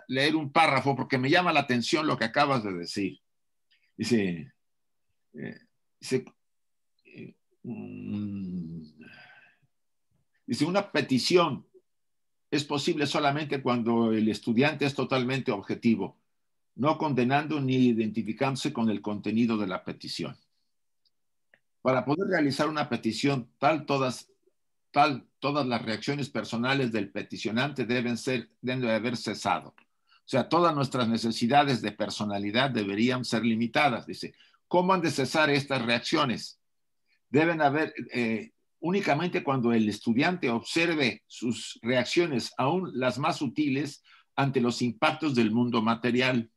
leer un párrafo porque me llama la atención lo que acabas de decir. Dice, eh, eh, mm, dice, una petición es posible solamente cuando el estudiante es totalmente objetivo, no condenando ni identificándose con el contenido de la petición. Para poder realizar una petición tal, todas todas las reacciones personales del peticionante deben, ser, deben haber cesado. O sea, todas nuestras necesidades de personalidad deberían ser limitadas. Dice, ¿cómo han de cesar estas reacciones? Deben haber, eh, únicamente cuando el estudiante observe sus reacciones, aún las más sutiles, ante los impactos del mundo material.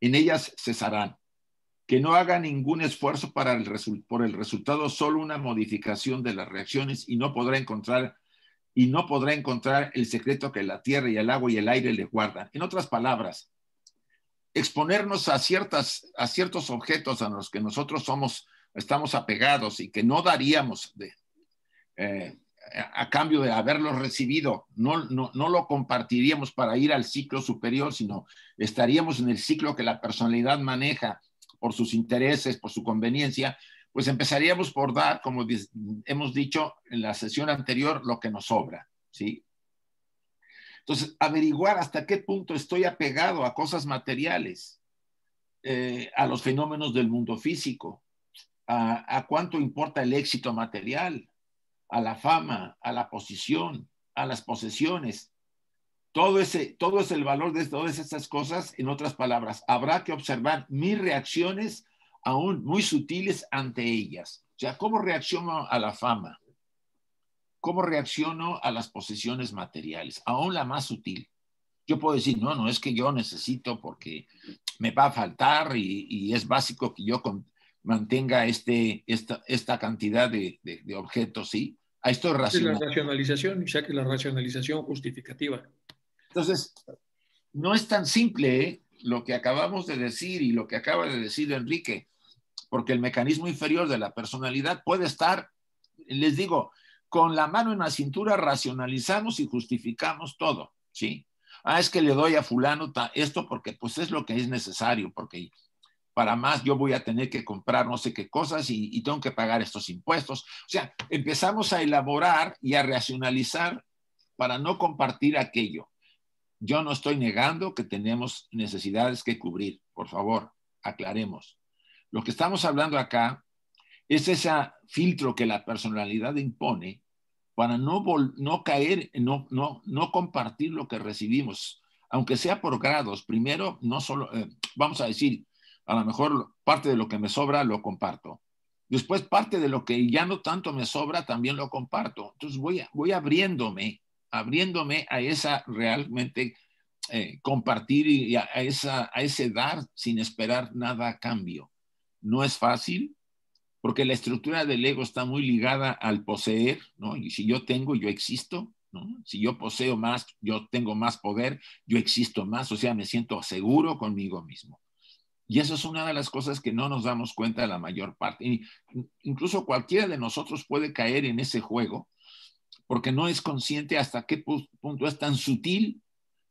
En ellas cesarán que no haga ningún esfuerzo para el por el resultado, solo una modificación de las reacciones y no podrá encontrar y no podrá encontrar el secreto que la tierra y el agua y el aire le guardan. En otras palabras, exponernos a ciertas a ciertos objetos a los que nosotros somos estamos apegados y que no daríamos eh, a cambio de haberlos recibido. No, no, no, lo compartiríamos para ir al ciclo superior, sino estaríamos en el ciclo que la personalidad maneja por sus intereses, por su conveniencia, pues empezaríamos por dar, como hemos dicho en la sesión anterior, lo que nos sobra, ¿sí? Entonces, averiguar hasta qué punto estoy apegado a cosas materiales, eh, a los fenómenos del mundo físico, a cuánto importa el éxito material, a la fama, a la posición, a las posesiones, todo, ese, todo es el valor de todas estas cosas, en otras palabras, habrá que observar mis reacciones aún muy sutiles ante ellas. O sea, ¿cómo reacciono a la fama? ¿Cómo reacciono a las posesiones materiales? Aún la más sutil. Yo puedo decir, no, no, es que yo necesito porque me va a faltar y, y es básico que yo mantenga este, esta, esta cantidad de, de, objetos, ¿sí? A esto es racionalización, ya que la racionalización justificativa. Entonces, no es tan simple ¿eh? lo que acabamos de decir y lo que acaba de decir Enrique, porque el mecanismo inferior de la personalidad puede estar, les digo, con la mano en la cintura racionalizamos y justificamos todo, ¿sí? Ah, es que le doy a fulano esto porque pues es lo que es necesario, porque para más yo voy a tener que comprar no sé qué cosas y tengo que pagar estos impuestos. O sea, empezamos a elaborar y a racionalizar para no compartir aquello. Yo no estoy negando que tenemos necesidades que cubrir, por favor, aclaremos. Lo que estamos hablando acá es ese filtro que la personalidad impone para no, no caer, no, no, no compartir lo que recibimos, aunque sea por grados. Primero, no solo, eh, vamos a decir, a lo mejor parte de lo que me sobra lo comparto. Después parte de lo que ya no tanto me sobra también lo comparto. Entonces voy, voy abriéndome abriéndome a esa realmente eh, compartir y a, esa, a ese dar sin esperar nada a cambio. No es fácil porque la estructura del ego está muy ligada al poseer, ¿no? Y si yo tengo, yo existo, ¿no? Si yo poseo más, yo tengo más poder, yo existo más, o sea, me siento seguro conmigo mismo. Y eso es una de las cosas que no nos damos cuenta la mayor parte. incluso cualquiera de nosotros puede caer en ese juego porque no es consciente hasta qué punto es tan sutil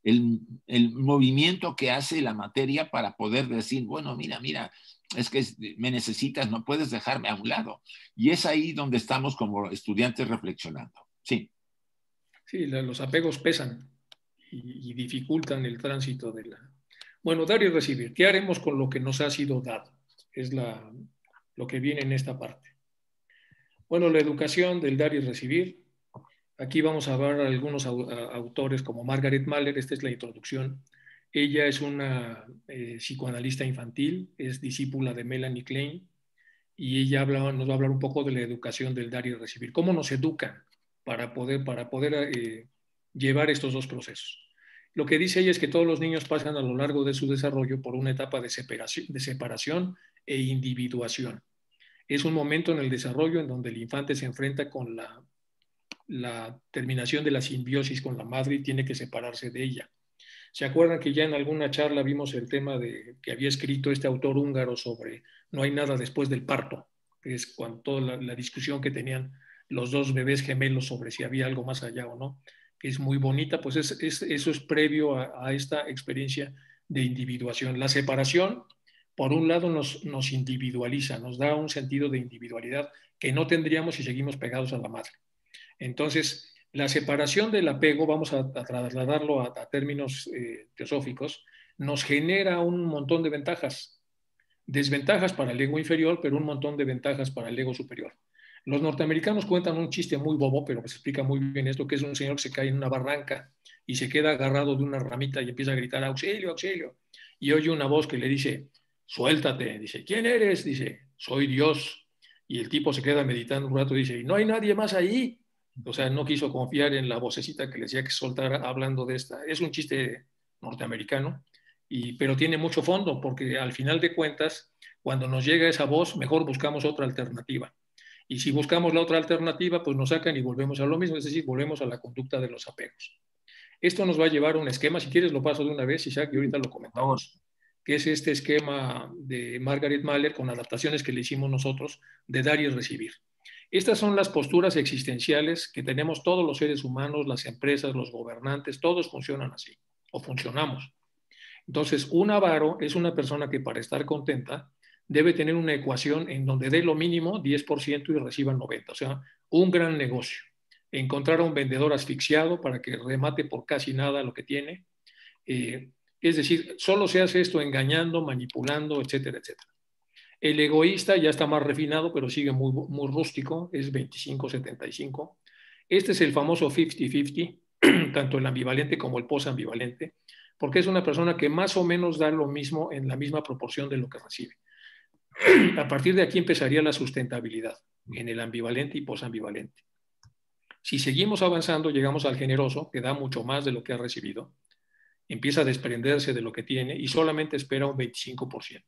el, movimiento que hace la materia para poder decir, bueno, mira, mira, es que me necesitas, no puedes dejarme a un lado. Y es ahí donde estamos como estudiantes reflexionando. Sí. Sí, los apegos pesan y, dificultan el tránsito de la... Bueno, dar y recibir. ¿Qué haremos con lo que nos ha sido dado? Es la, lo que viene en esta parte. Bueno, la educación del dar y recibir Aquí vamos a ver a algunos autores como Margaret Mahler, esta es la introducción. Ella es una eh, psicoanalista infantil, es discípula de Melanie Klein y ella habla, nos va a hablar un poco de la educación del dar y recibir, cómo nos educan para poder, para poder eh, llevar estos dos procesos. Lo que dice ella es que todos los niños pasan a lo largo de su desarrollo por una etapa de separación, de separación e individuación. Es un momento en el desarrollo en donde el infante se enfrenta con la la terminación de la simbiosis con la madre y tiene que separarse de ella. ¿Se acuerdan que ya en alguna charla vimos el tema de que había escrito este autor húngaro sobre no hay nada después del parto? es cuando la, discusión que tenían los dos bebés gemelos sobre si había algo más allá o no, que es muy bonita, pues eso es previo a, esta experiencia de individuación. La separación, por un lado, nos individualiza, nos da un sentido de individualidad que no tendríamos si seguimos pegados a la madre. Entonces, la separación del apego, vamos a, trasladarlo a, términos eh, teosóficos, nos genera un montón de ventajas. Desventajas para el ego inferior, pero un montón de ventajas para el ego superior. Los norteamericanos cuentan un chiste muy bobo, pero se explica muy bien esto, que es un señor que se cae en una barranca y se queda agarrado de una ramita y empieza a gritar, auxilio, auxilio. Y oye una voz que le dice, suéltate. Dice, ¿quién eres? Dice, soy Dios. Y el tipo se queda meditando un rato y dice, no hay nadie más ahí? O sea, no quiso confiar en la vocecita que le decía que soltara hablando de esta. Es un chiste norteamericano, y, pero tiene mucho fondo porque al final de cuentas, cuando nos llega esa voz, mejor buscamos otra alternativa. Y si buscamos la otra alternativa, pues nos sacan y volvemos a lo mismo, es decir, volvemos a la conducta de los apegos. Esto nos va a llevar a un esquema, si quieres lo paso de una vez, Isaac, y ahorita lo comentamos, que es este esquema de Margaret Mahler con adaptaciones que le hicimos nosotros de dar y recibir. Estas son las posturas existenciales que tenemos todos los seres humanos, las empresas, los gobernantes, todos funcionan así o funcionamos. Entonces, un avaro es una persona que para estar contenta debe tener una ecuación en donde dé lo mínimo 10% y reciba 90%, o sea, un gran negocio. Encontrar a un vendedor asfixiado para que remate por casi nada lo que tiene. Eh, es decir, solo se hace esto engañando, manipulando, etcétera, etcétera. El egoísta ya está más refinado, pero sigue muy, rústico, es 25-75. Este es el famoso 50-50, tanto el ambivalente como el posambivalente, porque es una persona que más o menos da lo mismo en la misma proporción de lo que recibe. A partir de aquí empezaría la sustentabilidad en el ambivalente y posambivalente. Si seguimos avanzando, llegamos al generoso, que da mucho más de lo que ha recibido, empieza a desprenderse de lo que tiene y solamente espera un 25%.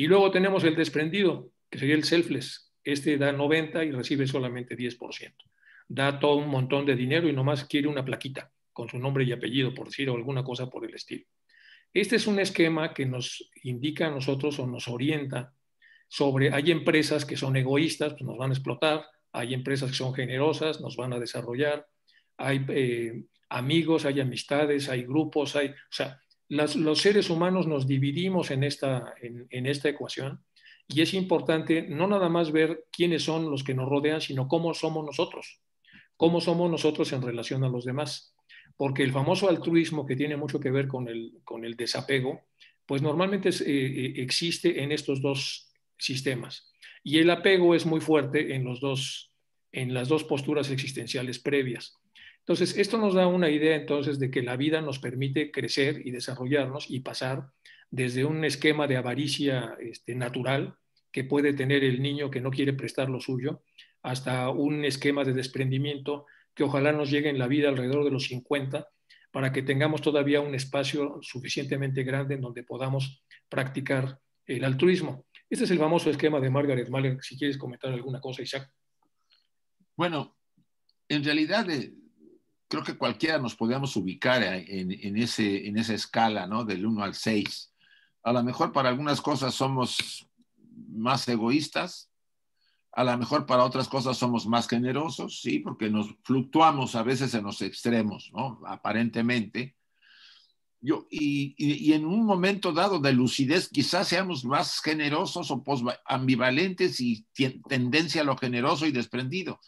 Y luego tenemos el desprendido, que sería el selfless. Este da 90 y recibe solamente 10%. Da todo un montón de dinero y nomás quiere una plaquita con su nombre y apellido, por decir, o alguna cosa por el estilo. Este es un esquema que nos indica a nosotros o nos orienta sobre, hay empresas que son egoístas, pues nos van a explotar, hay empresas que son generosas, nos van a desarrollar, hay eh, amigos, hay amistades, hay grupos, hay, o sea, los seres humanos nos dividimos en esta, ecuación y es importante no nada más ver quiénes son los que nos rodean, sino cómo somos nosotros, cómo somos nosotros en relación a los demás. Porque el famoso altruismo que tiene mucho que ver con el, desapego, pues normalmente eh, eh, existe en estos dos sistemas. Y el apego es muy fuerte en, en las dos posturas existenciales previas. Entonces, esto nos da una idea entonces de que la vida nos permite crecer y desarrollarnos y pasar desde un esquema de avaricia este, natural que puede tener el niño que no quiere prestar lo suyo, hasta un esquema de desprendimiento que ojalá nos llegue en la vida alrededor de los 50, para que tengamos todavía un espacio suficientemente grande en donde podamos practicar el altruismo. Este es el famoso esquema de Margaret Mahler. Si quieres comentar alguna cosa, Isaac. Bueno, en realidad eh, creo que cualquiera nos podíamos ubicar eh, en, en, ese, en esa escala, ¿no? Del 1 al 6. A lo mejor para algunas cosas somos más egoístas, a lo mejor para otras cosas somos más generosos, sí, porque nos fluctuamos a veces en los extremos, ¿no? Aparentemente. Yo, y, y, y en un momento dado de lucidez, quizás seamos más generosos o ambivalentes y tendencia a lo generoso y desprendido.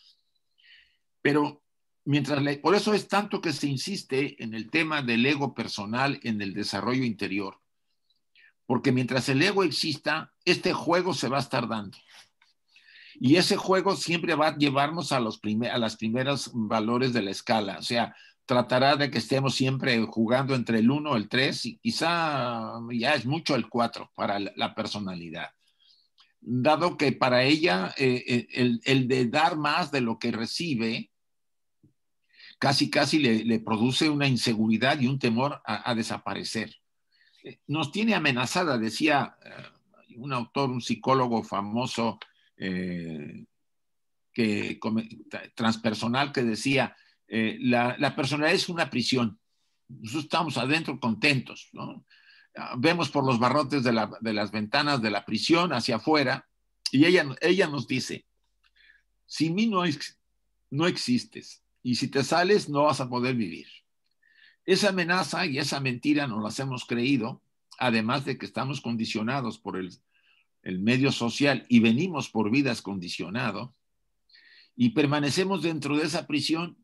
Pero mientras por eso es tanto que se insiste en el tema del ego personal en el desarrollo interior. Porque mientras el ego exista, este juego se va a estar dando. Y ese juego siempre va a llevarnos a los primeros a las primeras valores de la escala. O sea, tratará de que estemos siempre jugando entre el 1, el 3 y quizá ya es mucho el 4 para la personalidad. Dado que para ella eh, eh, el, el de dar más de lo que recibe casi, casi le, produce una inseguridad y un temor a, desaparecer. Nos tiene amenazada, decía eh, un autor, un psicólogo famoso eh, que, transpersonal que decía, eh, la, personalidad es una prisión. Nosotros estamos adentro contentos, ¿no? Ah, vemos por los barrotes de, las ventanas de la prisión hacia afuera y ella, ella nos dice, si mí no, no existes, y si te sales no vas a poder vivir. Esa amenaza y esa mentira nos las hemos creído, además de que estamos condicionados por el, medio social y venimos por vidas condicionado y permanecemos dentro de esa prisión.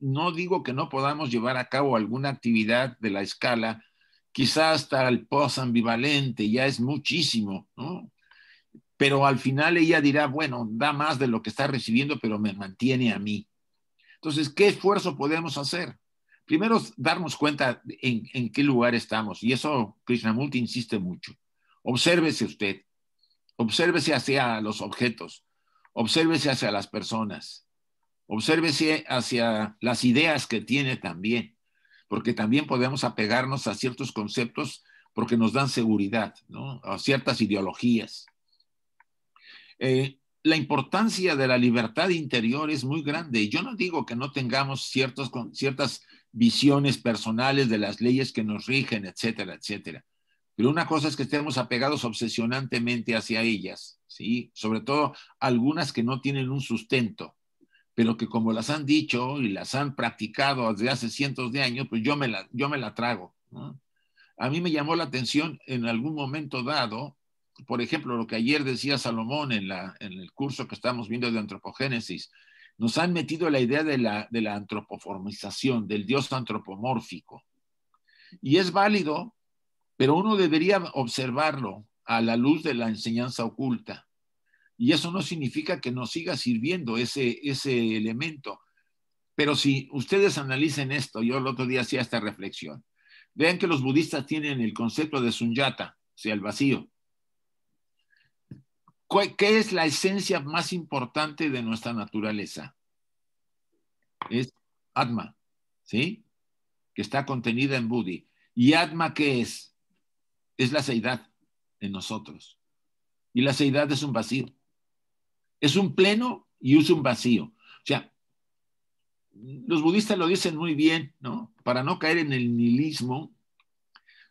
No digo que no podamos llevar a cabo alguna actividad de la escala, quizás hasta el post ambivalente, ya es muchísimo, ¿no? Pero al final ella dirá, bueno, da más de lo que está recibiendo, pero me mantiene a mí. Entonces, ¿qué esfuerzo podemos hacer? Primero, darnos cuenta en, qué lugar estamos. Y eso Krishnamurti insiste mucho. Obsérvese usted. Obsérvese hacia los objetos. Obsérvese hacia las personas. Obsérvese hacia las ideas que tiene también. Porque también podemos apegarnos a ciertos conceptos porque nos dan seguridad, ¿no? A ciertas ideologías. Eh, la importancia de la libertad interior es muy grande. Yo no digo que no tengamos ciertos, ciertas visiones personales de las leyes que nos rigen, etcétera, etcétera. Pero una cosa es que estemos apegados obsesionantemente hacia ellas, ¿sí? Sobre todo algunas que no tienen un sustento, pero que como las han dicho y las han practicado desde hace cientos de años, pues yo me la, yo me la trago. A mí me llamó la atención en algún momento dado por ejemplo, lo que ayer decía Salomón en, el curso que estamos viendo de antropogénesis, nos han metido la idea de la, antropoformización, del dios antropomórfico. Y es válido, pero uno debería observarlo a la luz de la enseñanza oculta. Y eso no significa que nos siga sirviendo ese, ese elemento. Pero si ustedes analicen esto, yo el otro día hacía esta reflexión. Vean que los budistas tienen el concepto de sunyata, o sea, el vacío. ¿Qué es la esencia más importante de nuestra naturaleza? Es Atma, ¿sí? Que está contenida en Buddhi. ¿Y Atma qué es? Es la seidad en nosotros. Y la seidad es un vacío. Es un pleno y es un vacío. O sea, los budistas lo dicen muy bien, ¿no? Para no caer en el nihilismo,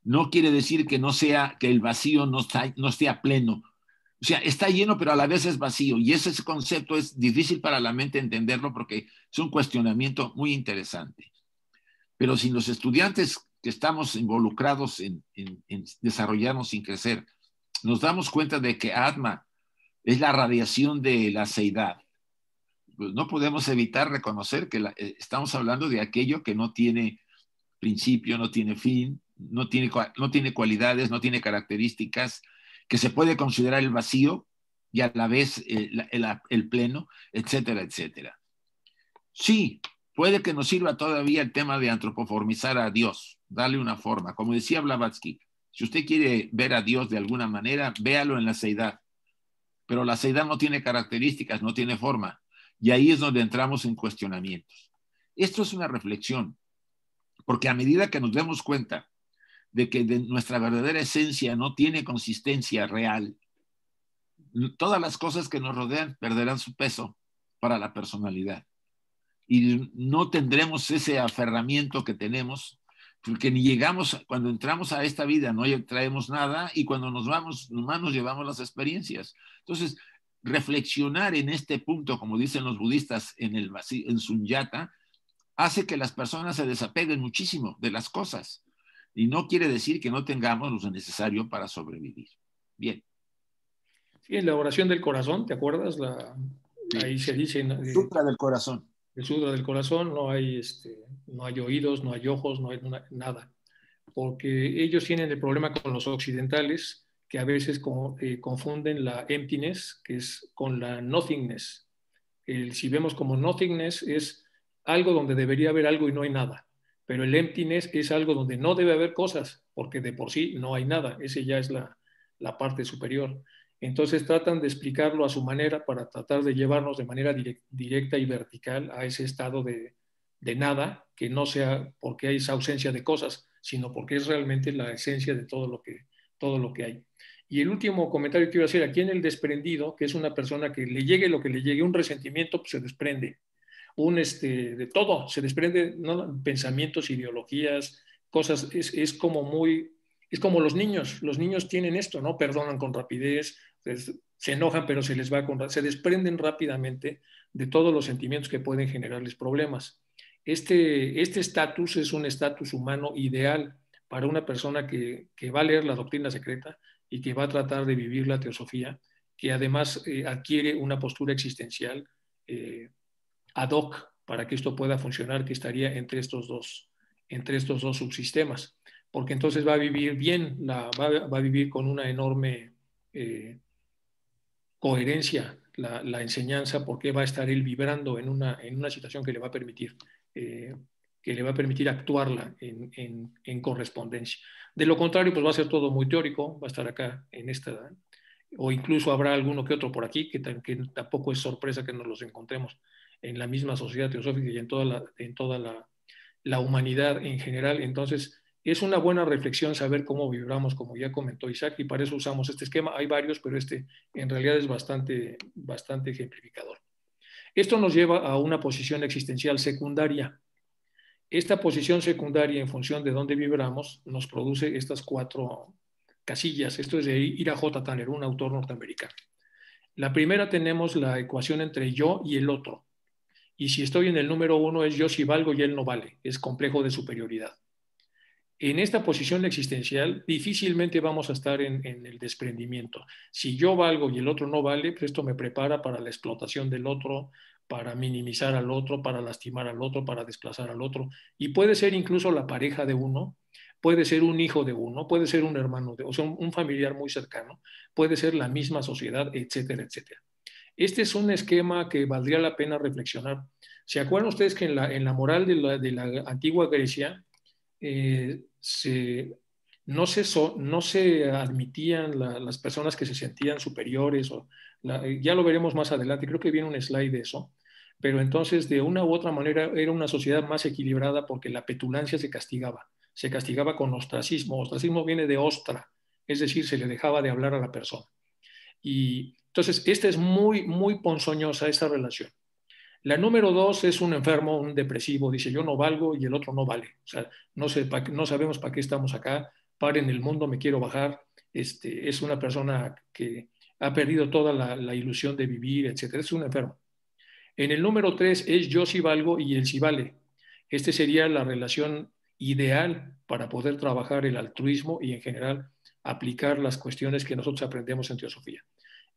no quiere decir que no sea, que el vacío no, está, no sea pleno, o sea, está lleno, pero a la vez es vacío. Y ese concepto es difícil para la mente entenderlo porque es un cuestionamiento muy interesante. Pero si los estudiantes que estamos involucrados en, desarrollarnos sin crecer, nos damos cuenta de que Atma es la radiación de la seidad. Pues no podemos evitar reconocer que eh, estamos hablando de aquello que no tiene principio, no tiene fin, no no tiene cualidades, no tiene características, que se puede considerar el vacío y a la vez eh, el, pleno, etcétera, etcétera. Sí, puede que nos sirva todavía el tema de antropoformizar a Dios, darle una forma. Como decía Blavatsky, si usted quiere ver a Dios de alguna manera, véalo en la seidad. Pero la seidad no tiene características, no tiene forma. Y ahí es donde entramos en cuestionamientos. Esto es una reflexión, porque a medida que nos demos cuenta de que nuestra verdadera esencia no tiene consistencia real, todas las cosas que nos rodean perderán su peso para la personalidad. Y no tendremos ese aferramiento que tenemos, porque ni llegamos, cuando entramos a esta vida no traemos nada y cuando nos vamos, humanos, nos llevamos las experiencias. Entonces, reflexionar en este punto, como dicen los budistas en el en Sunyata, hace que las personas se desapeguen muchísimo de las cosas y no quiere decir que no tengamos lo necesario para sobrevivir. Bien. Sí, la oración del corazón, ¿te acuerdas? La, Ahí se dice... El eh, sutra del corazón. El sutra del corazón, no hay, este, no hay oídos, no hay ojos, no hay nada. Porque ellos tienen el problema con los occidentales, que a veces eh, confunden la emptiness, que es con la nothingness. El, si vemos como nothingness es algo donde debería haber algo y no hay nada pero el emptiness es algo donde no debe haber cosas, porque de por sí no hay nada, ese ya es la, parte superior. Entonces tratan de explicarlo a su manera para tratar de llevarnos de manera directa y vertical a ese estado de, nada, que no sea porque hay esa ausencia de cosas, sino porque es realmente la esencia de todo lo que, todo lo que hay. Y el último comentario que iba a hacer, aquí en el desprendido, que es una persona que le llegue lo que le llegue, un resentimiento, pues, se desprende. Este, de todo, se desprenden pensamientos, ideologías, cosas, es, como muy, es como los niños, los niños tienen esto, ¿no? Perdonan con rapidez, se enojan pero se les va con, se desprenden rápidamente de todos los sentimientos que pueden generarles problemas. Este, este estatus es un estatus humano ideal para una persona que, va a leer la doctrina secreta y que va a tratar de vivir la teosofía, que además eh, adquiere una postura existencial eh, ad hoc para que esto pueda funcionar, que estaría entre estos dos, entre estos dos subsistemas, porque entonces va a vivir bien, la, va, va, a vivir con una enorme eh, coherencia la, enseñanza, porque va a estar él vibrando en una, en una situación que le va a permitir. Eh, que le va a permitir actuarla en, en, correspondencia. De lo contrario, pues va a ser todo muy teórico, va a estar acá en esta, o incluso habrá alguno que otro por aquí, que tampoco es sorpresa que nos los encontremos en la misma sociedad teosófica y en toda la, en toda la, humanidad en general. Entonces, es una buena reflexión saber cómo vibramos, como ya comentó Isaac, y para eso usamos este esquema. Hay varios, pero este en realidad es bastante, bastante ejemplificador. Esto nos lleva a una posición existencial secundaria. Esta posición secundaria, en función de dónde vibramos, nos produce estas cuatro casillas. Esto es de Ira J. Tanner, un autor norteamericano. La primera tenemos la ecuación entre yo y el otro. Y si estoy en el número uno es yo si valgo y él no vale. Es complejo de superioridad. En esta posición existencial difícilmente vamos a estar en, el desprendimiento. Si yo valgo y el otro no vale, pues esto me prepara para la explotación del otro, para minimizar al otro, para lastimar al otro, para desplazar al otro. Y puede ser incluso la pareja de uno, puede ser un hijo de uno, puede ser un hermano, de, o sea, un familiar muy cercano, puede ser la misma sociedad, etcétera, etcétera. Este es un esquema que valdría la pena reflexionar. ¿Se acuerdan ustedes que en la, moral de la, antigua Grecia eh, se, no, se, no se admitían las personas que se sentían superiores? O ya lo veremos más adelante, creo que viene un slide de eso. Pero entonces, de una u otra manera, era una sociedad más equilibrada porque la petulancia se castigaba. Se castigaba con ostracismo. Ostracismo viene de ostra, es decir, se le dejaba de hablar a la persona. Y entonces, esta es muy, muy ponzoñosa esta relación. La número dos es un enfermo, un depresivo, dice yo no valgo y el otro no vale. O sea, no, sé, no sabemos para qué estamos acá, paren el mundo, me quiero bajar. Este, es una persona que ha perdido toda la, ilusión de vivir, etc. Es un enfermo. En el número tres es yo sí valgo y él sí vale. Este sería la relación ideal para poder trabajar el altruismo y en general aplicar las cuestiones que nosotros aprendemos en teosofía.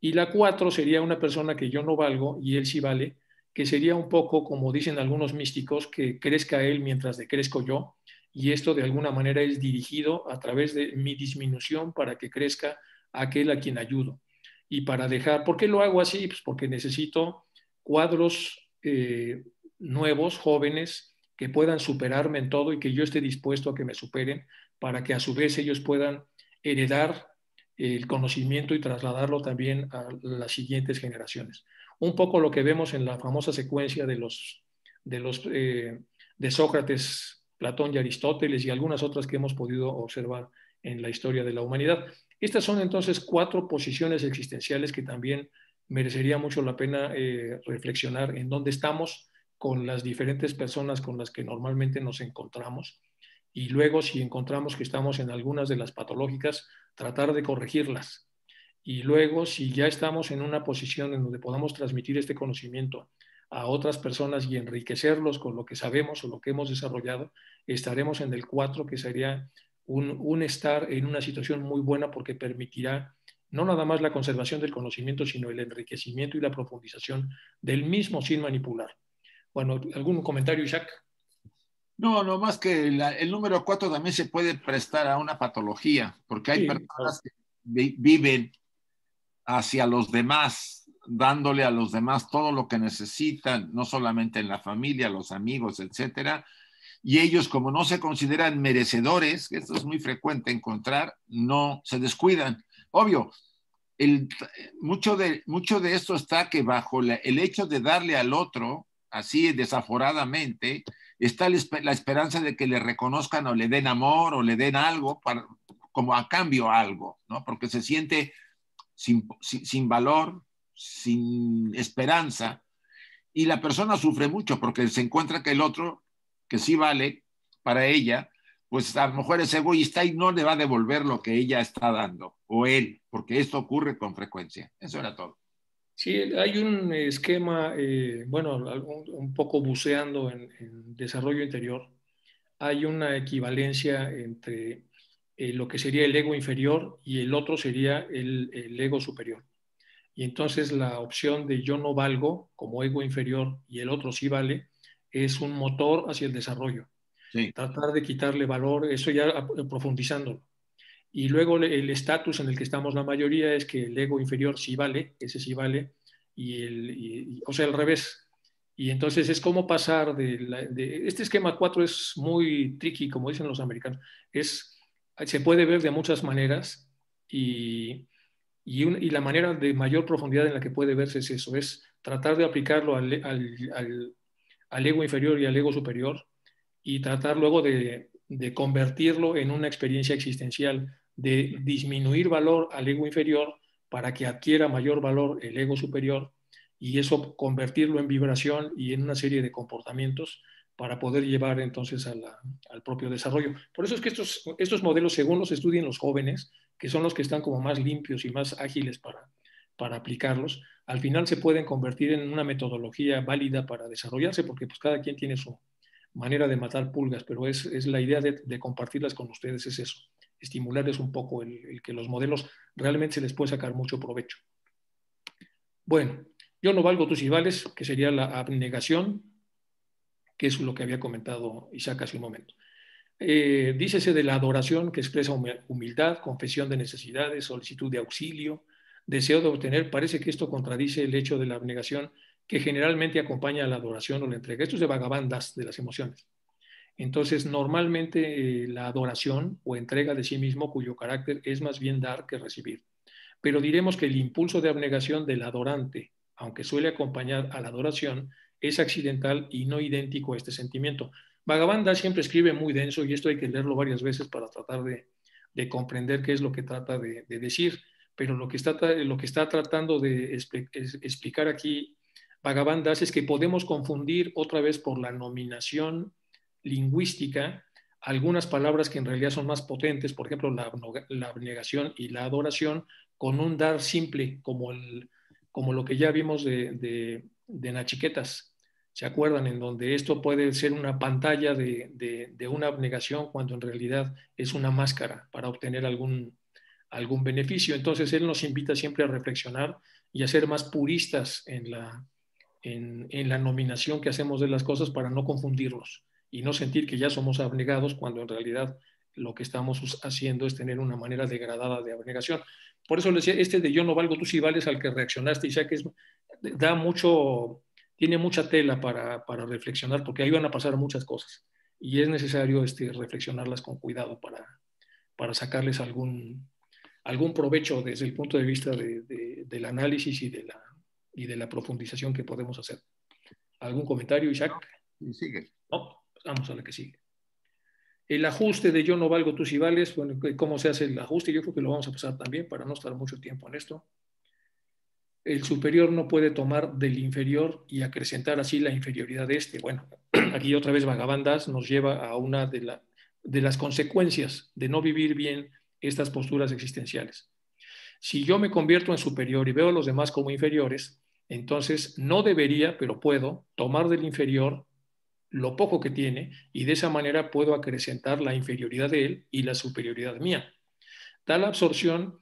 Y la cuatro sería una persona que yo no valgo y él sí vale, que sería un poco, como dicen algunos místicos, que crezca él mientras decrezco yo. Y esto de alguna manera es dirigido a través de mi disminución para que crezca aquel a quien ayudo. Y para dejar, ¿por qué lo hago así? Pues porque necesito cuadros eh, nuevos, jóvenes, que puedan superarme en todo y que yo esté dispuesto a que me superen para que a su vez ellos puedan heredar el conocimiento y trasladarlo también a las siguientes generaciones. Un poco lo que vemos en la famosa secuencia de los eh, de Sócrates, Platón y Aristóteles y algunas otras que hemos podido observar en la historia de la humanidad. Estas son entonces cuatro posiciones existenciales que también merecería mucho la pena eh, reflexionar en dónde estamos con las diferentes personas con las que normalmente nos encontramos y luego si encontramos que estamos en algunas de las patológicas, tratar de corregirlas. Y luego si ya estamos en una posición en donde podamos transmitir este conocimiento a otras personas y enriquecerlos con lo que sabemos o lo que hemos desarrollado, estaremos en el 4, que sería un, un, estar en una situación muy buena porque permitirá no nada más la conservación del conocimiento, sino el enriquecimiento y la profundización del mismo sin manipular. Bueno, ¿algún comentario, Isaac? No, no más que el número cuatro también se puede prestar a una patología, porque hay personas que viven hacia los demás, dándole a los demás todo lo que necesitan, no solamente en la familia, los amigos, etcétera. Y ellos, como no se consideran merecedores, que esto es muy frecuente encontrar, no se descuidan. Obvio, el, mucho, de, mucho de esto está que bajo el hecho de darle al otro, así desaforadamente, está la esperanza de que le reconozcan o le den amor o le den algo, como a cambio algo, ¿no? Porque se siente sin, valor, sin esperanza, y la persona sufre mucho porque se encuentra que el otro, que sí vale para ella, pues a lo mejor es egoísta y no le va a devolver lo que ella está dando o él, porque esto ocurre con frecuencia. Eso era todo. Sí, hay un esquema, eh, bueno, un, poco buceando en, desarrollo interior, hay una equivalencia entre eh, lo que sería el ego inferior y el otro sería el, ego superior. Y entonces la opción de yo no valgo como ego inferior y el otro sí vale es un motor hacia el desarrollo. Tratar de quitarle valor, eso ya profundizándolo. Y luego el estatus en el que estamos la mayoría es que el ego inferior sí vale, ese sí vale, y el, o sea, al revés. Y entonces es como pasar de, Este esquema 4 es muy tricky, como dicen los americanos. Es, se puede ver de muchas maneras y, y, la manera de mayor profundidad en la que puede verse es eso, es tratar de aplicarlo al, al ego inferior y al ego superior y tratar luego de, de convertirlo en una experiencia existencial, de disminuir valor al ego inferior para que adquiera mayor valor el ego superior y eso convertirlo en vibración y en una serie de comportamientos para poder llevar entonces al propio desarrollo. Por eso es que estos, estos modelos, según los estudian los jóvenes, que son los que están como más limpios y más ágiles para, para aplicarlos, al final se pueden convertir en una metodología válida para desarrollarse, porque pues cada quien tiene su, manera de matar pulgas, pero es, la idea de, compartirlas con ustedes, es eso, estimularles un poco el, que los modelos realmente se les puede sacar mucho provecho. Bueno, yo no valgo tus iguales, que sería la abnegación, que es lo que había comentado Isaac hace un momento. Eh, dícese de la adoración que expresa humildad, confesión de necesidades, solicitud de auxilio, deseo de obtener. Parece que esto contradice el hecho de la abnegación que generalmente acompaña a la adoración o la entrega. Esto es de vagabandas de las emociones. Entonces, normalmente eh, la adoración o entrega de sí mismo, cuyo carácter es más bien dar que recibir. Pero diremos que el impulso de abnegación del adorante, aunque suele acompañar a la adoración, es accidental y no idéntico a este sentimiento. Vagabanda siempre escribe muy denso y esto hay que leerlo varias veces para tratar de, comprender qué es lo que trata de, decir. Pero lo que, está, lo que está tratando de explicar aquí Bhagavan es que podemos confundir otra vez por la nominación lingüística algunas palabras que en realidad son más potentes, por ejemplo, la, abnegación y la adoración, con un dar simple, como, el, como lo que ya vimos de, de, Nachiquetas, ¿se acuerdan? En donde esto puede ser una pantalla de, una abnegación cuando en realidad es una máscara para obtener algún, algún beneficio. Entonces, él nos invita siempre a reflexionar y a ser más puristas en la, en, la nominación que hacemos de las cosas para no confundirlos y no sentir que ya somos abnegados cuando en realidad lo que estamos haciendo es tener una manera degradada de abnegación. Por eso le decía, este de yo no valgo, tú sí vales al que reaccionaste y ya que es, da mucho, tiene mucha tela para, para, reflexionar porque ahí van a pasar muchas cosas y es necesario este, reflexionarlas con cuidado para, para sacarles algún, algún provecho desde el punto de vista del análisis y de la y de la profundización que podemos hacer. ¿Algún comentario, Isaac? sí, sigue. No, pues vamos a la que sigue. El ajuste de yo no valgo, tus si vales, bueno, cómo se hace el ajuste, yo creo que lo vamos a pasar también para no estar mucho tiempo en esto. El superior no puede tomar del inferior y acrecentar así la inferioridad de este. Bueno, aquí otra vez vagabandas nos lleva a una de, la, de las consecuencias de no vivir bien estas posturas existenciales. Si yo me convierto en superior y veo a los demás como inferiores, entonces, no debería, pero puedo, tomar del inferior lo poco que tiene y de esa manera puedo acrecentar la inferioridad de él y la superioridad mía. Tal absorción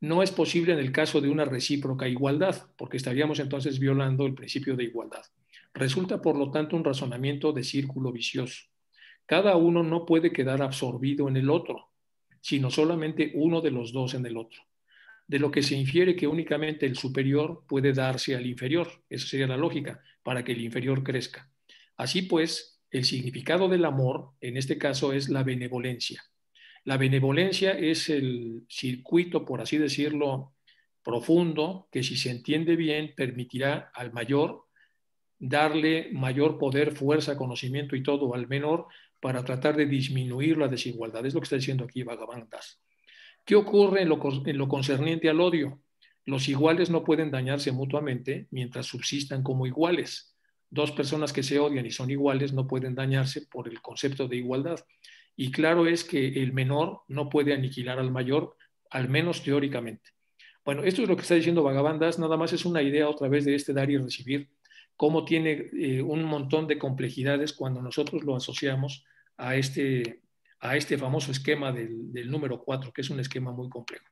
no es posible en el caso de una recíproca igualdad, porque estaríamos entonces violando el principio de igualdad. Resulta, por lo tanto, un razonamiento de círculo vicioso. Cada uno no puede quedar absorbido en el otro, sino solamente uno de los dos en el otro de lo que se infiere que únicamente el superior puede darse al inferior. Esa sería la lógica, para que el inferior crezca. Así pues, el significado del amor, en este caso, es la benevolencia. La benevolencia es el circuito, por así decirlo, profundo, que si se entiende bien, permitirá al mayor darle mayor poder, fuerza, conocimiento y todo al menor para tratar de disminuir la desigualdad. Es lo que está diciendo aquí vagabundas ¿Qué ocurre en lo, concerniente al odio? Los iguales no pueden dañarse mutuamente mientras subsistan como iguales dos personas que se odian y son iguales no pueden dañarse por el concepto de igualdad. Y claro es que el menor no puede aniquilar al mayor, al menos teóricamente. Bueno, esto es lo que está diciendo Vagabandas, nada más es una idea otra vez de este dar y recibir, cómo tiene eh, un montón de complejidades cuando nosotros lo asociamos a este a este famoso esquema del, número 4, que es un esquema muy complejo.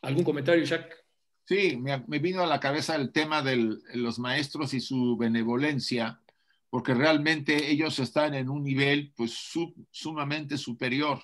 ¿Algún comentario, Jacques? Sí, me, vino a la cabeza el tema de los maestros y su benevolencia, porque realmente ellos están en un nivel pues sumamente superior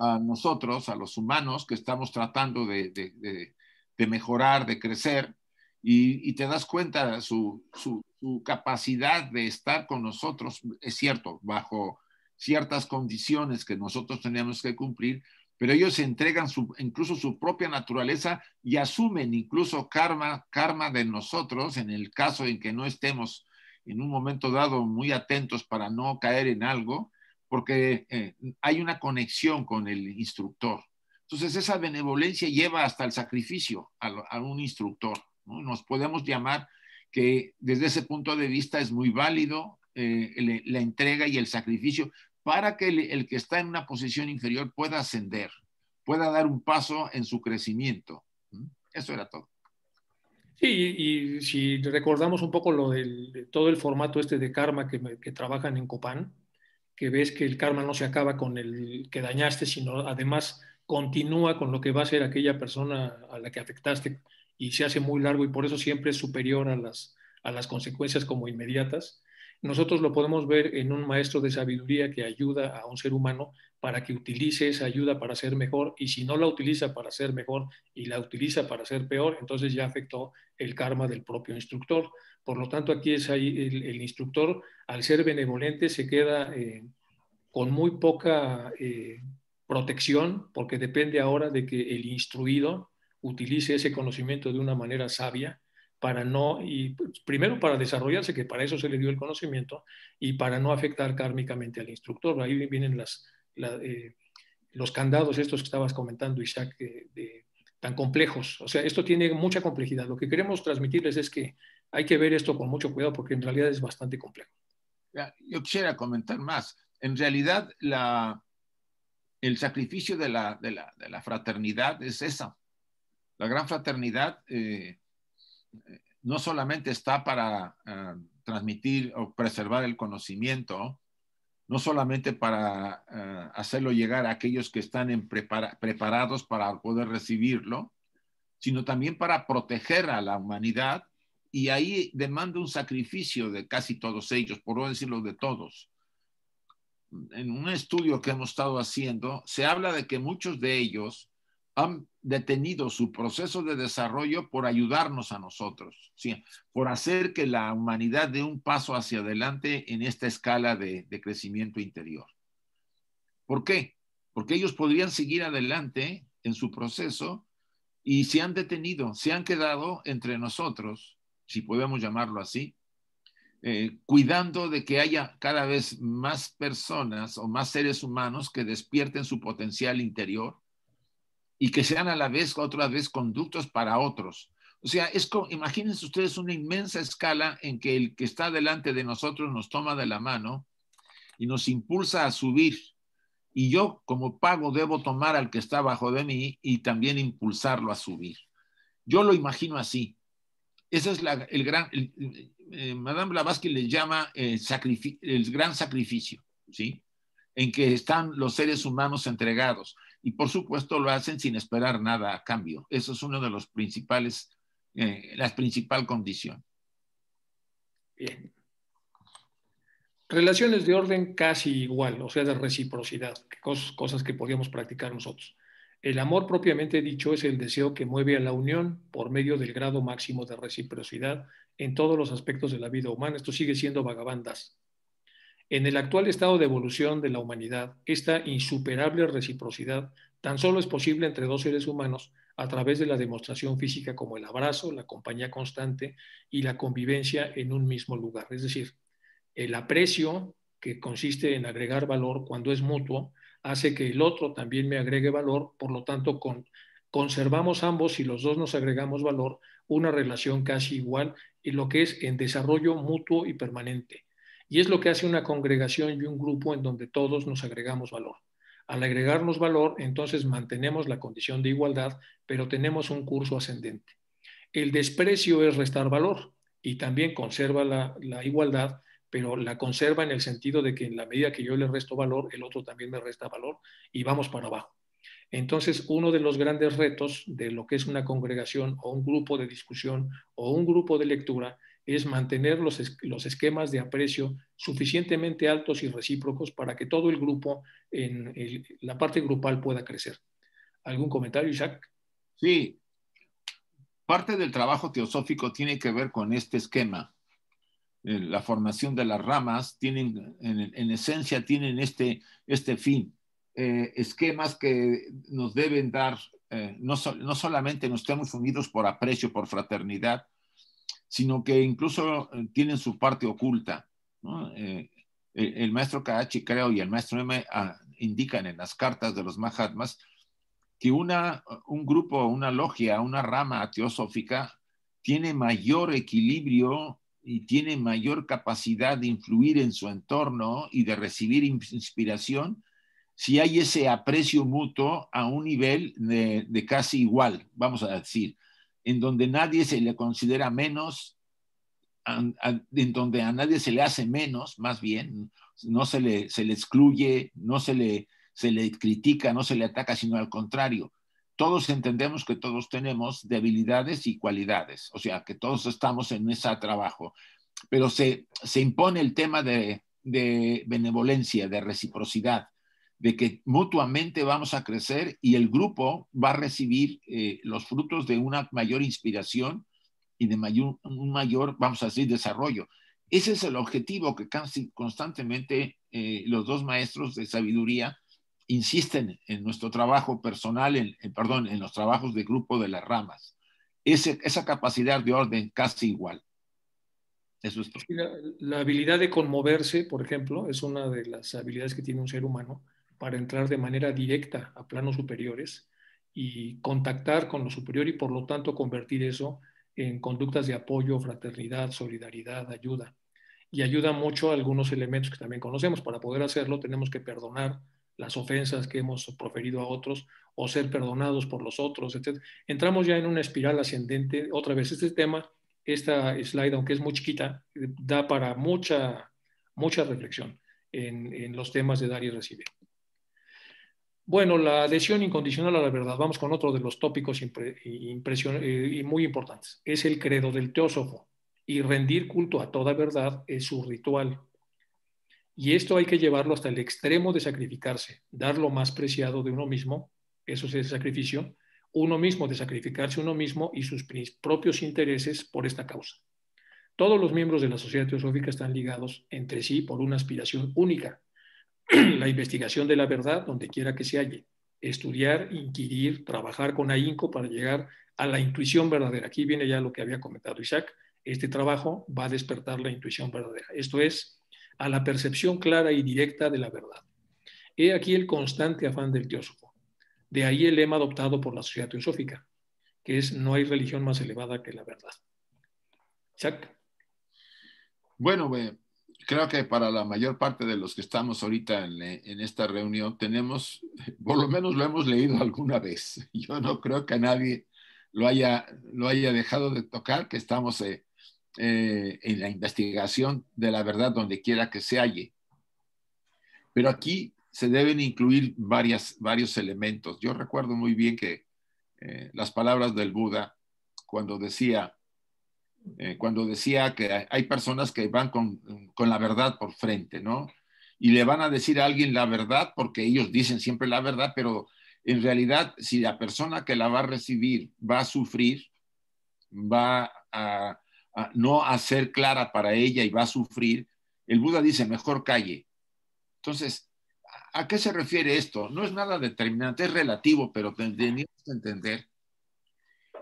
a nosotros, a los humanos que estamos tratando de, de, mejorar, de crecer, y, te das cuenta su, su, su capacidad de estar con nosotros, es cierto, bajo ciertas condiciones que nosotros teníamos que cumplir, pero ellos entregan incluso su propia naturaleza y asumen incluso karma, karma de nosotros en el caso en que no estemos en un momento dado muy atentos para no caer en algo, porque eh, hay una conexión con el instructor. Entonces esa benevolencia lleva hasta el sacrificio a, un instructor. Nos podemos llamar que desde ese punto de vista es muy válido eh, la entrega y el sacrificio, para que el, que está en una posición inferior pueda ascender, pueda dar un paso en su crecimiento. Eso era todo. Sí, y si recordamos un poco lo del todo el formato este de karma que, que, trabajan en Copán, que ves que el karma no se acaba con el que dañaste, sino además continúa con lo que va a ser aquella persona a la que afectaste y se hace muy largo y por eso siempre es superior a las, a las consecuencias como inmediatas nosotros lo podemos ver en un maestro de sabiduría que ayuda a un ser humano para que utilice esa ayuda para ser mejor y si no la utiliza para ser mejor y la utiliza para ser peor, entonces ya afectó el karma del propio instructor. Por lo tanto, aquí es ahí el, instructor, al ser benevolente, se queda eh, con muy poca eh, protección porque depende ahora de que el instruido utilice ese conocimiento de una manera sabia para no, y pues, primero para desarrollarse, que para eso se le dio el conocimiento, y para no afectar kármicamente al instructor. Ahí vienen las, eh, los candados estos que estabas comentando, Isaac, eh, de, tan complejos. O sea, esto tiene mucha complejidad. Lo que queremos transmitirles es que hay que ver esto con mucho cuidado porque en realidad es bastante complejo. Yo quisiera comentar más. En realidad, el sacrificio de la, de la fraternidad es esa. La gran fraternidad eh, no solamente está para eh, transmitir o preservar el conocimiento, no solamente para eh, hacerlo llegar a aquellos que están preparados para poder recibirlo, sino también para proteger a la humanidad y ahí demanda un sacrificio de casi todos ellos, por no decirlo de todos. En un estudio que hemos estado haciendo, se habla de que muchos de ellos han detenido su proceso de desarrollo por ayudarnos a nosotros, ¿sí? por hacer que la humanidad dé un paso hacia adelante en esta escala de, crecimiento interior. ¿Por qué? Porque ellos podrían seguir adelante en su proceso y se han detenido, se han quedado entre nosotros, si podemos llamarlo así, eh, cuidando de que haya cada vez más personas o más seres humanos que despierten su potencial interior y que sean a la vez, otra vez, conductos para otros. O sea, es imagínense ustedes una inmensa escala en que el que está delante de nosotros nos toma de la mano y nos impulsa a subir. Y yo, como pago, debo tomar al que está abajo de mí y también impulsarlo a subir. Yo lo imagino así. Esa es la, el gran, eh, Madame Blavatsky le llama eh, el gran sacrificio, ¿sí? En que están los seres humanos entregados y por supuesto lo hacen sin esperar nada a cambio. Eso es uno de los principales, eh, la principal condición. Bien. Relaciones de orden casi igual, o sea, de reciprocidad, cosas, que podríamos practicar nosotros. El amor propiamente dicho es el deseo que mueve a la unión por medio del grado máximo de reciprocidad en todos los aspectos de la vida humana. Esto sigue siendo vagabundas. En el actual estado de evolución de la humanidad, esta insuperable reciprocidad tan solo es posible entre dos seres humanos a través de la demostración física como el abrazo, la compañía constante y la convivencia en un mismo lugar. Es decir, el aprecio, que consiste en agregar valor cuando es mutuo, hace que el otro también me agregue valor, por lo tanto conservamos ambos y los dos nos agregamos valor, una relación casi igual en lo que es en desarrollo mutuo y permanente. Y es lo que hace una congregación y un grupo en donde todos nos agregamos valor. Al agregarnos valor, entonces mantenemos la condición de igualdad, pero tenemos un curso ascendente. El desprecio es restar valor y también conserva la, igualdad, pero la conserva en el sentido de que en la medida que yo le resto valor, el otro también me resta valor y vamos para abajo. Entonces, uno de los grandes retos de lo que es una congregación o un grupo de discusión o un grupo de lectura es mantener los, los, esquemas de aprecio suficientemente altos y recíprocos para que todo el grupo, en la parte grupal, pueda crecer. ¿Algún comentario, Isaac? Sí. Parte del trabajo teosófico tiene que ver con este esquema. Eh, la formación de las ramas tienen, en, esencia, tienen este, este fin. Eh, esquemas que nos deben dar, eh, no, no solamente nos estemos unidos por aprecio, por fraternidad, sino que incluso eh, tienen su parte oculta. Eh, el, maestro Karachi, creo, y el maestro M ah, indican en las cartas de los Mahatmas que un grupo, una logia, una rama teosófica tiene mayor equilibrio y tiene mayor capacidad de influir en su entorno y de recibir inspiración si hay ese aprecio mutuo a un nivel de casi igual, vamos a decir en donde nadie se le considera menos, en donde a nadie se le hace menos, más bien, no se le, se le excluye, no se le, se le critica, no se le ataca, sino al contrario. Todos entendemos que todos tenemos debilidades y cualidades, o sea, que todos estamos en ese trabajo, pero se, se impone el tema de, de benevolencia, de reciprocidad, de que mutuamente vamos a crecer y el grupo va a recibir eh, los frutos de una mayor inspiración y de mayor, un mayor, vamos a decir, desarrollo. Ese es el objetivo que casi constantemente eh, los dos maestros de sabiduría insisten en nuestro trabajo personal, en, eh, perdón, en los trabajos de grupo de las ramas. esa capacidad de orden casi igual. la, habilidad de conmoverse, por ejemplo, es una de las habilidades que tiene un ser humano para entrar de manera directa a planos superiores y contactar con lo superior y por lo tanto convertir eso en conductas de apoyo, fraternidad, solidaridad, ayuda. Y ayuda mucho a algunos elementos que también conocemos. Para poder hacerlo tenemos que perdonar las ofensas que hemos proferido a otros o ser perdonados por los otros, etc. Entramos ya en una espiral ascendente. Otra vez, este tema, esta slide, aunque es muy chiquita, da para mucha, mucha reflexión en, en los temas de dar y recibir. Bueno, la adhesión incondicional a la verdad. Vamos con otro de los tópicos impresionantes eh, y muy importantes. Es el credo del teósofo y rendir culto a toda verdad es su ritual. Y esto hay que llevarlo hasta el extremo de sacrificarse, dar lo más preciado de uno mismo, eso es el sacrificio, uno mismo de sacrificarse uno mismo y sus propios intereses por esta causa. Todos los miembros de la sociedad teosófica están ligados entre sí por una aspiración única, la investigación de la verdad donde quiera que se halle, estudiar, inquirir, trabajar con ahínco para llegar a la intuición verdadera. Aquí viene ya lo que había comentado Isaac, este trabajo va a despertar la intuición verdadera, esto es, a la percepción clara y directa de la verdad. He aquí el constante afán del teósofo. De ahí el lema adoptado por la sociedad teosófica, que es no hay religión más elevada que la verdad. Isaac. Bueno, bueno creo que para la mayor parte de los que estamos ahorita en, esta reunión tenemos, por lo menos lo hemos leído alguna vez. Yo no creo que nadie lo haya, dejado de tocar, que estamos eh, eh, en la investigación de la verdad donde quiera que se halle. Pero aquí se deben incluir varias, varios elementos. Yo recuerdo muy bien que eh, las palabras del Buda, cuando decía, eh, cuando decía que hay personas que van con, la verdad por frente, ¿no? Y le van a decir a alguien la verdad porque ellos dicen siempre la verdad, pero en realidad si la persona que la va a recibir va a sufrir, va a, no hacer clara para ella y va a sufrir, el Buda dice, mejor calle. Entonces, ¿a qué se refiere esto? No es nada determinante, es relativo, pero tenemos que entender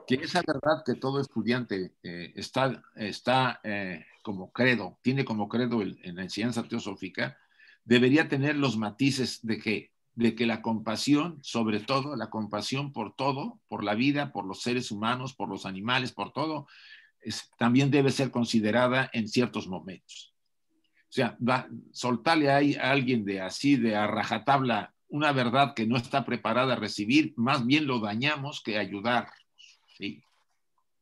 que esa verdad que todo estudiante eh, está, está eh, como credo, tiene como credo en la enseñanza teosófica, debería tener los matices de que, de que la compasión, sobre todo la compasión por todo, por la vida, por los seres humanos, por los animales, por todo, también debe ser considerada en ciertos momentos. O sea, soltarle ahí a alguien de así, de a rajatabla, una verdad que no está preparada a recibir, más bien lo dañamos que ayudar. Y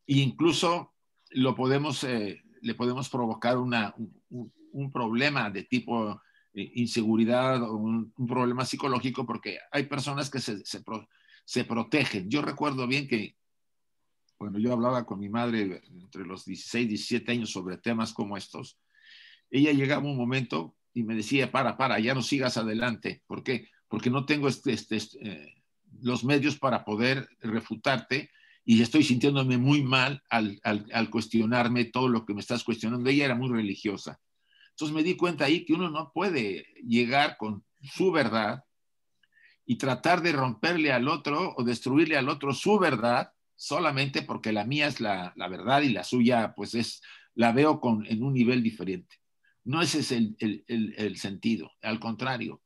incluso lo podemos, eh, le podemos provocar una, un, problema de tipo eh, inseguridad o un, problema psicológico porque hay personas que se, se, protegen. Yo recuerdo bien que cuando yo hablaba con mi madre entre los 16, 17 años sobre temas como estos, ella llegaba un momento y me decía, para, para, ya no sigas adelante. ¿Por qué? Porque no tengo este, este, eh, los medios para poder refutarte y estoy sintiéndome muy mal al, cuestionarme todo lo que me estás cuestionando. Ella era muy religiosa. Entonces me di cuenta ahí que uno no puede llegar con su verdad y tratar de romperle al otro o destruirle al otro su verdad solamente porque la mía es la, verdad y la suya pues es la veo con, en un nivel diferente. No ese es el, el sentido, al contrario,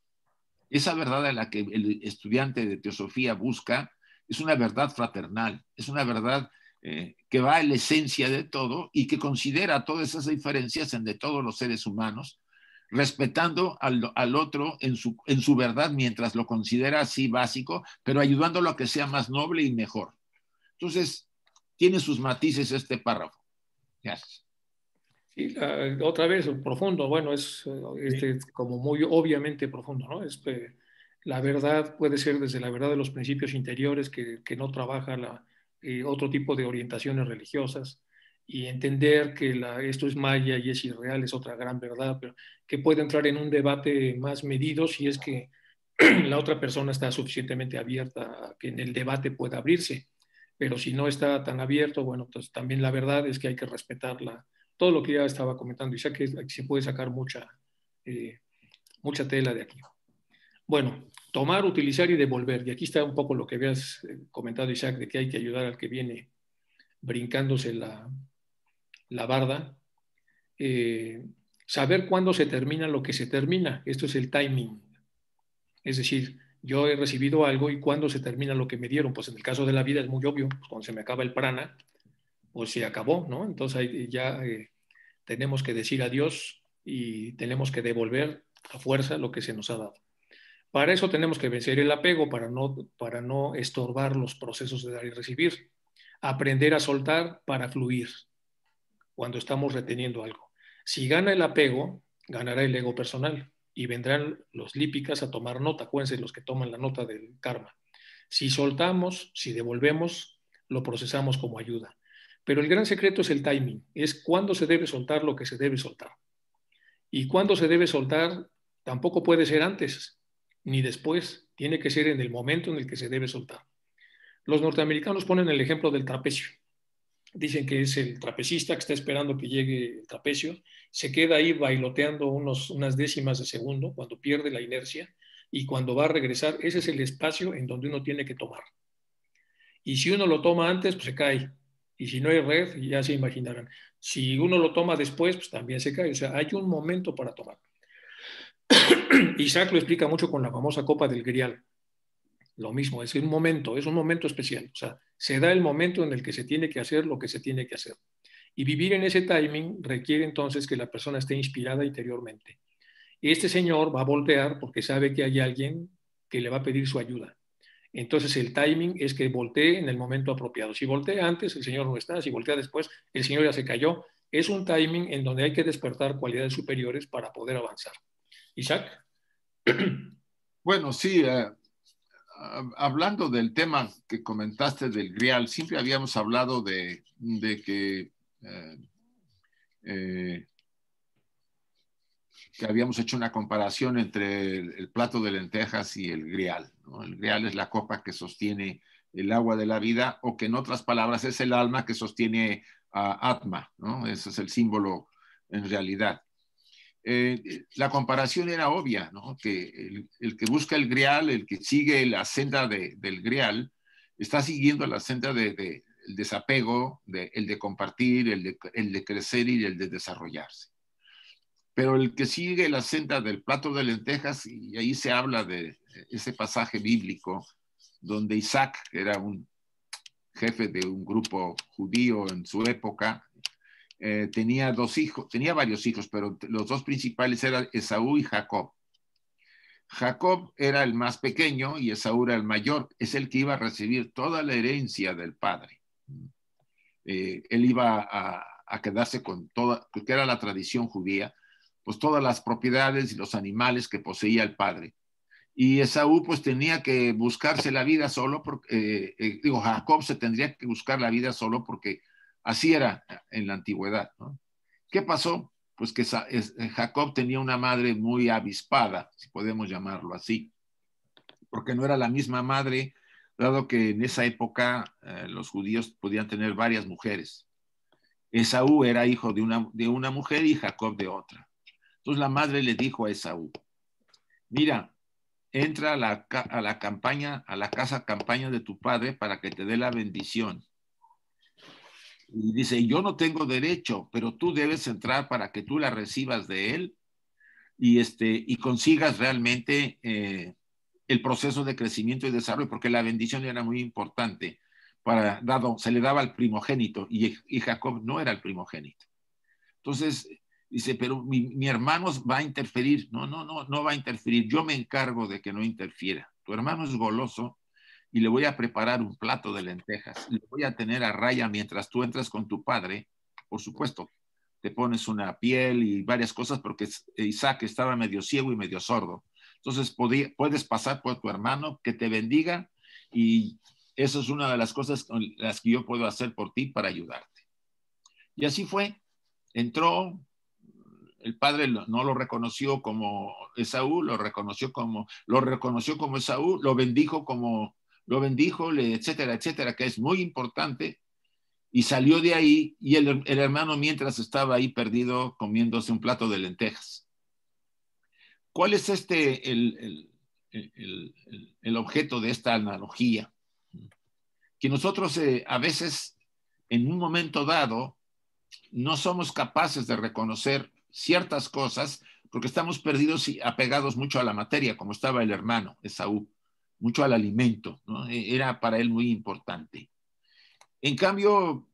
esa verdad a la que el estudiante de teosofía busca es una verdad fraternal, es una verdad eh, que va a la esencia de todo y que considera todas esas diferencias en todos los seres humanos, respetando al, otro en su, en su, verdad mientras lo considera así básico, pero ayudándolo a que sea más noble y mejor. Entonces, tiene sus matices este párrafo. Gracias. Sí, otra vez, profundo, bueno, es eh, este, como muy obviamente profundo, ¿no? Este, la verdad puede ser desde la verdad de los principios interiores que, no trabaja la, eh, otro tipo de orientaciones religiosas y entender que esto es maya y es irreal es otra gran verdad, pero que puede entrar en un debate más medido si es que la otra persona está suficientemente abierta que en el debate pueda abrirse. Pero si no está tan abierto, bueno, pues también la verdad es que hay que respetarla. todo lo que ya estaba comentando y sé que se puede sacar mucha, eh, mucha tela de aquí. Bueno, tomar, utilizar y devolver. Y aquí está un poco lo que habías eh, comentado, Isaac, de que hay que ayudar al que viene brincándose la, barda. Eh, saber cuándo se termina lo que se termina. Esto es el timing. Es decir, yo he recibido algo y cuándo se termina lo que me dieron. Pues en el caso de la vida es muy obvio, pues, cuando se me acaba el prana, o pues se acabó, ¿no? Entonces ya eh, tenemos que decir adiós y tenemos que devolver a fuerza lo que se nos ha dado. Para eso tenemos que vencer el apego, para no, para no estorbar los procesos de dar y recibir. Aprender a soltar para fluir cuando estamos reteniendo algo. Si gana el apego, ganará el ego personal y vendrán los lípicas a tomar nota. Acuérdense los que toman la nota del karma. Si soltamos, si devolvemos, lo procesamos como ayuda. Pero el gran secreto es el timing, es cuándo se debe soltar lo que se debe soltar. Y cuándo se debe soltar tampoco puede ser antes, ni después, tiene que ser en el momento en el que se debe soltar. Los norteamericanos ponen el ejemplo del trapecio. Dicen que es el trapecista que está esperando que llegue el trapecio, se queda ahí bailoteando unos, unas décimas de segundo cuando pierde la inercia y cuando va a regresar, ese es el espacio en donde uno tiene que tomar. Y si uno lo toma antes, pues se cae. Y si no hay red, ya se imaginarán. Si uno lo toma después, pues también se cae. O sea, hay un momento para tomarlo. Isaac lo explica mucho con la famosa copa del grial. Lo mismo, es un momento, es un momento especial. O sea, se da el momento en el que se tiene que hacer lo que se tiene que hacer. Y vivir en ese timing requiere entonces que la persona esté inspirada interiormente. Este señor va a voltear porque sabe que hay alguien que le va a pedir su ayuda. Entonces el timing es que voltee en el momento apropiado. Si voltea antes, el señor no está. Si voltea después, el señor ya se cayó. Es un timing en donde hay que despertar cualidades superiores para poder avanzar. Isaac. Bueno, sí, eh, hablando del tema que comentaste del grial, siempre habíamos hablado de, eh, eh, que, habíamos hecho una comparación entre el, plato de lentejas y el grial. El grial es la copa que sostiene el agua de la vida o que en otras palabras es el alma que sostiene a Atma. ¿no? Ese es el símbolo en realidad. Eh, la comparación era obvia, ¿no? que el, que busca el grial, el que sigue la senda de, del grial, está siguiendo la senda del desapego, el de compartir, el, el de, crecer y el de desarrollarse. Pero el que sigue la senda del plato de lentejas, y ahí se habla de ese pasaje bíblico donde Isaac, que era un jefe de un grupo judío en su época, eh, tenía dos hijos, tenía varios hijos, pero los dos principales eran Esaú y Jacob. Jacob era el más pequeño y Esaú era el mayor, es el que iba a recibir toda la herencia del padre. Eh, él iba a, quedarse con toda, que era la tradición judía, pues todas las propiedades y los animales que poseía el padre. Y Esaú pues tenía que buscarse la vida solo, porque, eh, digo, Jacob se tendría que buscar la vida solo porque Así era en la antigüedad. ¿Qué pasó? Pues que eh, Jacob tenía una madre muy avispada, si podemos llamarlo así, porque no era la misma madre, dado que en esa época eh, los judíos podían tener varias mujeres. Esaú era hijo de una, de una mujer y Jacob de otra. Entonces la madre le dijo a Esaú, mira, entra a la, a la campaña, a la casa campaña de tu padre para que te dé la bendición dice, yo no tengo derecho, pero tú debes entrar para que tú la recibas de él y, este, y consigas realmente eh, el proceso de crecimiento y desarrollo, porque la bendición era muy importante para dado, se le daba al primogénito y, y Jacob no era el primogénito. Entonces, dice, pero mi, mi, hermano va a interferir. No, no, no, no va a interferir. Yo me encargo de que no interfiera. Tu hermano es goloso y le voy a preparar un plato de lentejas, le voy a tener a raya mientras tú entras con tu padre, por supuesto, te pones una piel y varias cosas porque Isaac estaba medio ciego y medio sordo. Entonces puedes pasar por tu hermano, que te bendiga y eso es una de las cosas las que yo puedo hacer por ti para ayudarte. Y así fue. Entró, el padre no lo reconoció como Esaú, lo reconoció como, lo reconoció como Esaú, lo bendijo como lo bendijo, etcétera, etcétera, que es muy importante. Y salió de ahí y el, hermano mientras estaba ahí perdido comiéndose un plato de lentejas. ¿Cuál es este, el, objeto de esta analogía? Que nosotros eh, a veces, en un momento dado, no somos capaces de reconocer ciertas cosas porque estamos perdidos y apegados mucho a la materia, como estaba el hermano Esaú mucho al alimento, e, era para él muy importante. En cambio,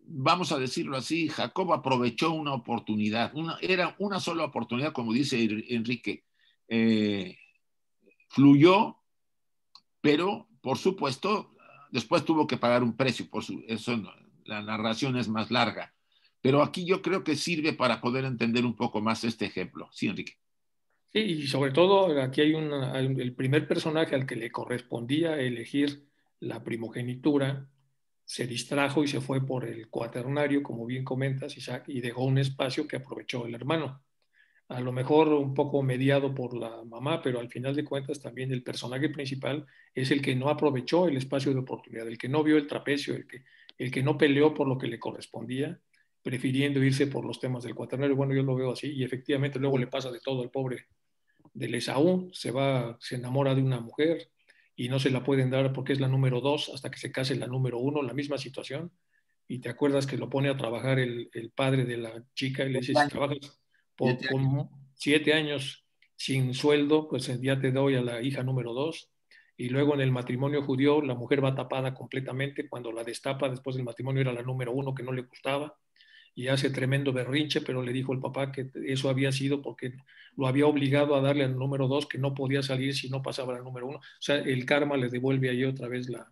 vamos a decirlo así, Jacob aprovechó una oportunidad, una, era una sola oportunidad, como dice Enrique, eh, fluyó, pero por supuesto, después tuvo que pagar un precio, por su, eso la narración es más larga, pero aquí yo creo que sirve para poder entender un poco más este ejemplo. Sí, Enrique. Sí, y sobre todo eh, aquí hay, un, el primer personaje al que le correspondía elegir la primogenitura, se distrajo y se fue por el cuaternario, como bien comentas, Isaac, y dejó un espacio que aprovechó el hermano. A lo mejor un poco mediado por la mamá, pero al final de cuentas también el personaje principal es el que no aprovechó el espacio de oportunidad, el que no vio el trapecio, el que, el que no peleó por lo que le correspondía, prefiriendo irse por los temas del cuaternario. Bueno, yo lo veo así y efectivamente luego le pasa de todo al pobre del Esaú, se va, se enamora de una mujer y no se la pueden dar porque es la número dos hasta que se case la número uno, la misma situación. Y te acuerdas que lo pone a trabajar el, padre de la chica y le dice, si trabajas por siete años sin sueldo, pues eh, ya te doy a la hija número dos. Y luego en el matrimonio judío, la mujer va tapada completamente. Cuando la destapa después del matrimonio era la número uno que no le gustaba y hace tremendo berrinche, pero le dijo el papá que eso había sido porque lo había obligado a darle al número dos que no podía salir si no pasaba al número uno. O sea, el karma le devuelve ahí otra vez la,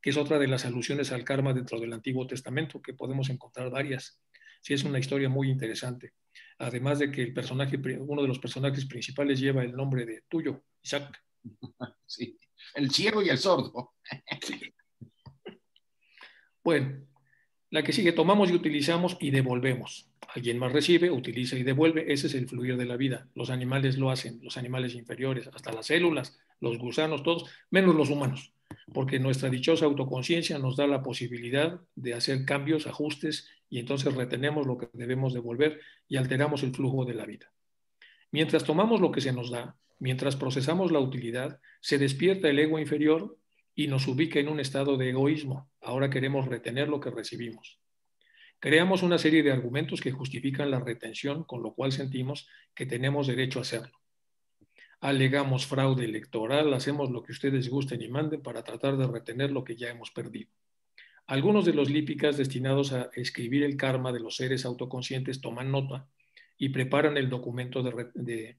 que es otra de las alusiones al karma dentro del Antiguo Testamento, que podemos encontrar varias. Sí, es una historia muy interesante. Además de que el personaje, uno de los personajes principales lleva el nombre de tuyo, Isaac. Sí, el ciego y el sordo. Bueno, la que sigue, tomamos y utilizamos y devolvemos. Alguien más recibe, utiliza y devuelve. Ese es el fluir de la vida. Los animales lo hacen, los animales inferiores, hasta las células, los gusanos, todos, menos los humanos, porque nuestra dichosa autoconciencia nos da la posibilidad de hacer cambios, ajustes, y entonces retenemos lo que debemos devolver y alteramos el flujo de la vida. Mientras tomamos lo que se nos da, mientras procesamos la utilidad, se despierta el ego inferior y nos ubica en un estado de egoísmo. Ahora queremos retener lo que recibimos. Creamos una serie de argumentos que justifican la retención, con lo cual sentimos que tenemos derecho a hacerlo. Alegamos fraude electoral, hacemos lo que ustedes gusten y manden para tratar de retener lo que ya hemos perdido. Algunos de los lípicas destinados a escribir el karma de los seres autoconscientes toman nota y preparan el documento de,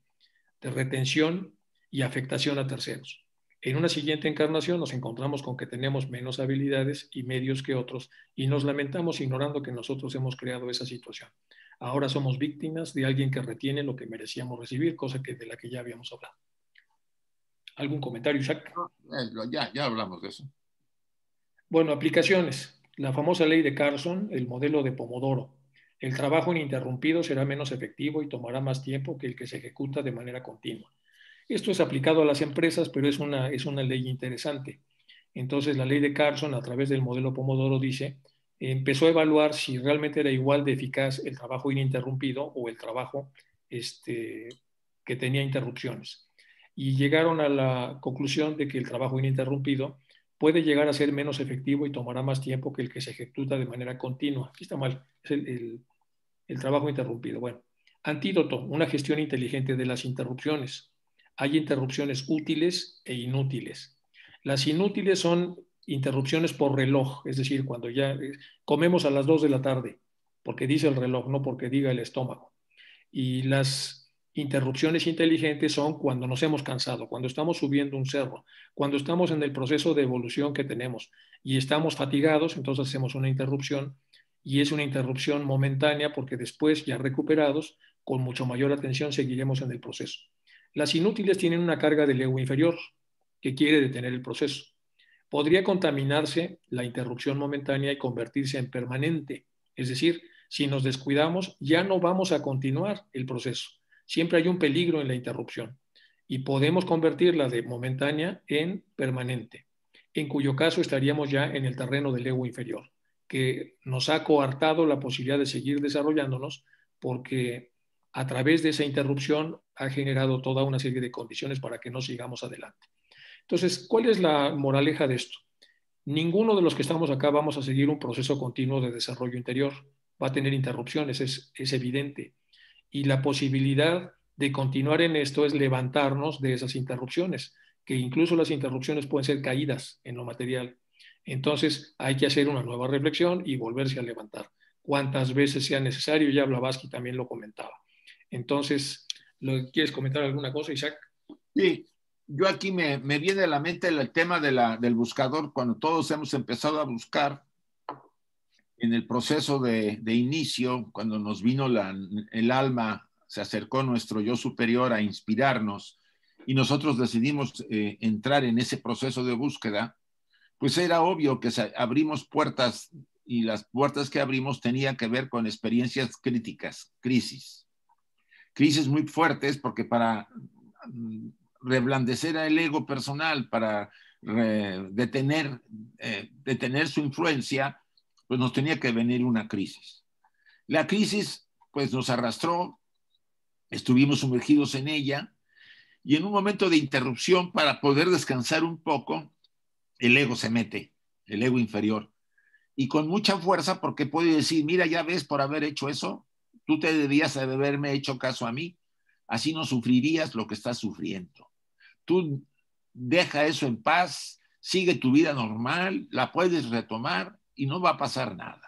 de retención y afectación a terceros en una siguiente encarnación nos encontramos con que tenemos menos habilidades y medios que otros y nos lamentamos ignorando que nosotros hemos creado esa situación. Ahora somos víctimas de alguien que retiene lo que merecíamos recibir, cosa que de la que ya habíamos hablado. ¿Algún comentario, Isaac? Eh, ya hablamos de eso. Bueno, aplicaciones. La famosa ley de Carson, el modelo de Pomodoro. El trabajo ininterrumpido será menos efectivo y tomará más tiempo que el que se ejecuta de manera continua. Esto es aplicado a las empresas, pero es una, es una ley interesante. Entonces, la ley de Carson, a través del modelo Pomodoro, dice, empezó a evaluar si realmente era igual de eficaz el trabajo ininterrumpido o el trabajo este, que tenía interrupciones. Y llegaron a la conclusión de que el trabajo ininterrumpido puede llegar a ser menos efectivo y tomará más tiempo que el que se ejecuta de manera continua. Aquí está mal, el trabajo interrumpido. Bueno, antídoto, una gestión inteligente de las interrupciones hay interrupciones útiles e inútiles. Las inútiles son interrupciones por reloj, es decir, cuando ya eh, comemos a las 2 de la tarde, porque dice el reloj, no porque diga el estómago. Y las interrupciones inteligentes son cuando nos hemos cansado, cuando estamos subiendo un cerro, cuando estamos en el proceso de evolución que tenemos y estamos fatigados, entonces hacemos una interrupción y es una interrupción momentánea porque después, ya recuperados, con mucho mayor atención seguiremos en el proceso. Las inútiles tienen una carga del ego inferior que quiere detener el proceso. Podría contaminarse la interrupción momentánea y convertirse en permanente. Es decir, si nos descuidamos, ya no vamos a continuar el proceso. Siempre hay un peligro en la interrupción y podemos convertirla de momentánea en permanente, en cuyo caso estaríamos ya en el terreno del ego inferior, que nos ha coartado la posibilidad de seguir desarrollándonos porque a través de esa interrupción ha generado toda una serie de condiciones para que no sigamos adelante. Entonces, ¿cuál es la moraleja de esto? Ninguno de los que estamos acá vamos a seguir un proceso continuo de desarrollo interior. Va a tener interrupciones, es, evidente. Y la posibilidad de continuar en esto es levantarnos de esas interrupciones, que incluso las interrupciones pueden ser caídas en lo material. Entonces hay que hacer una nueva reflexión y volverse a levantar. Cuantas veces sea necesario, ya Blavatsky también lo comentaba. Entonces, ¿quieres comentar alguna cosa, Isaac? Sí, yo aquí me, viene a la mente el, tema del buscador, cuando todos hemos empezado a buscar en el proceso de, inicio, cuando nos vino el alma, se acercó nuestro yo superior a inspirarnos y nosotros decidimos eh, entrar en ese proceso de búsqueda, pues era obvio que abrimos puertas y las puertas que abrimos tenían que ver con experiencias críticas, crisis crisis muy fuertes porque para mm, reblandecer el ego personal, para detener, eh, detener su influencia, pues nos tenía que venir una crisis. La crisis pues nos arrastró, estuvimos sumergidos en ella y en un momento de interrupción para poder descansar un poco, el ego se mete, el ego inferior. Y con mucha fuerza porque puede decir, mira, ya ves por haber hecho eso, Tú te debías de haberme hecho caso a mí. Así no sufrirías lo que estás sufriendo. Tú deja eso en paz, sigue tu vida normal, la puedes retomar y no va a pasar nada.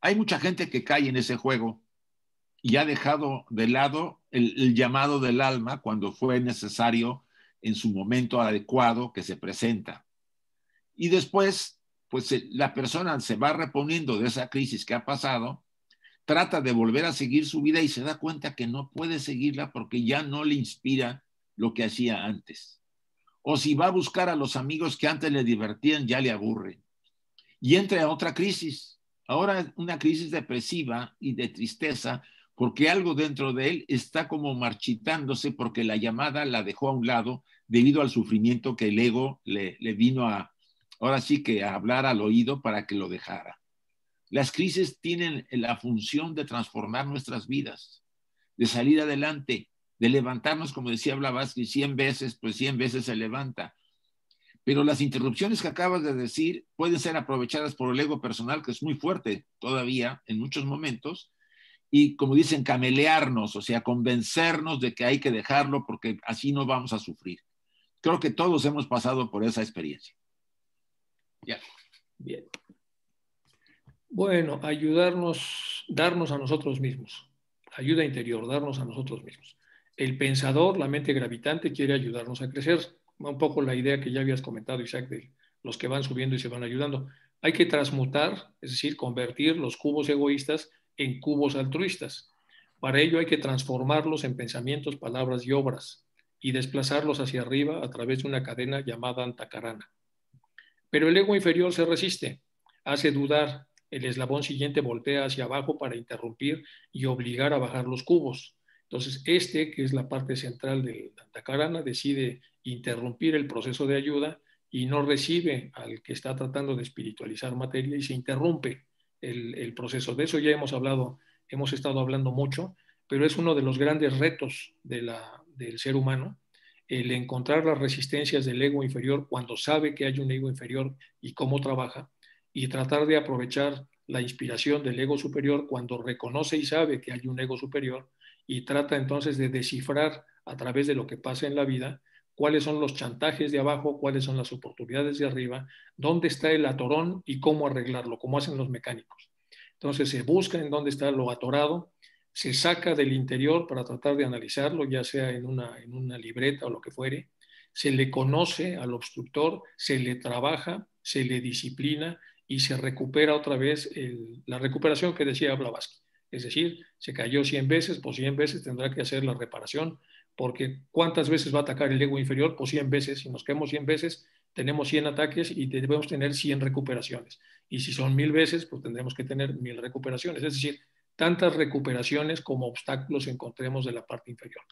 Hay mucha gente que cae en ese juego y ha dejado de lado el, el llamado del alma cuando fue necesario en su momento adecuado que se presenta. Y después, pues la persona se va reponiendo de esa crisis que ha pasado trata de volver a seguir su vida y se da cuenta que no puede seguirla porque ya no le inspira lo que hacía antes. O si va a buscar a los amigos que antes le divertían, ya le aburren. Y entra a otra crisis. Ahora una crisis depresiva y de tristeza porque algo dentro de él está como marchitándose porque la llamada la dejó a un lado debido al sufrimiento que el ego le, le vino a, ahora sí que a hablar al oído para que lo dejara. Las crisis tienen la función de transformar nuestras vidas, de salir adelante, de levantarnos, como decía Blavatsky, 100 veces, pues 100 veces se levanta. Pero las interrupciones que acabas de decir pueden ser aprovechadas por el ego personal, que es muy fuerte todavía en muchos momentos, y como dicen, camelearnos, o sea, convencernos de que hay que dejarlo porque así no vamos a sufrir. Creo que todos hemos pasado por esa experiencia. Ya. Bien. Bueno, ayudarnos, darnos a nosotros mismos, ayuda interior, darnos a nosotros mismos. El pensador, la mente gravitante, quiere ayudarnos a crecer. Un poco la idea que ya habías comentado, Isaac, de los que van subiendo y se van ayudando. Hay que transmutar, es decir, convertir los cubos egoístas en cubos altruistas. Para ello hay que transformarlos en pensamientos, palabras y obras y desplazarlos hacia arriba a través de una cadena llamada antacarana. Pero el ego inferior se resiste, hace dudar, el eslabón siguiente voltea hacia abajo para interrumpir y obligar a bajar los cubos. Entonces, este, que es la parte central de carana decide interrumpir el proceso de ayuda y no recibe al que está tratando de espiritualizar materia y se interrumpe el, proceso. De eso ya hemos hablado, hemos estado hablando mucho, pero es uno de los grandes retos del ser humano, el encontrar las resistencias del ego inferior cuando sabe que hay un ego inferior y cómo trabaja, y tratar de aprovechar la inspiración del ego superior cuando reconoce y sabe que hay un ego superior y trata entonces de descifrar a través de lo que pasa en la vida cuáles son los chantajes de abajo, cuáles son las oportunidades de arriba, dónde está el atorón y cómo arreglarlo, como hacen los mecánicos. Entonces se busca en dónde está lo atorado, se saca del interior para tratar de analizarlo, ya sea en una, en una libreta o lo que fuere, se le conoce al obstructor, se le trabaja, se le disciplina, y se recupera otra vez la recuperación que decía Blavatsky. Es decir, se cayó 100 veces, pues 100 veces tendrá que hacer la reparación, porque ¿cuántas veces va a atacar el ego inferior? Pues 100 veces. Si nos caemos 100 veces, tenemos 100 ataques y debemos tener 100 recuperaciones. Y si son 1000 veces, pues tendremos que tener 1000 recuperaciones. Es decir, tantas recuperaciones como obstáculos encontremos de la parte inferior.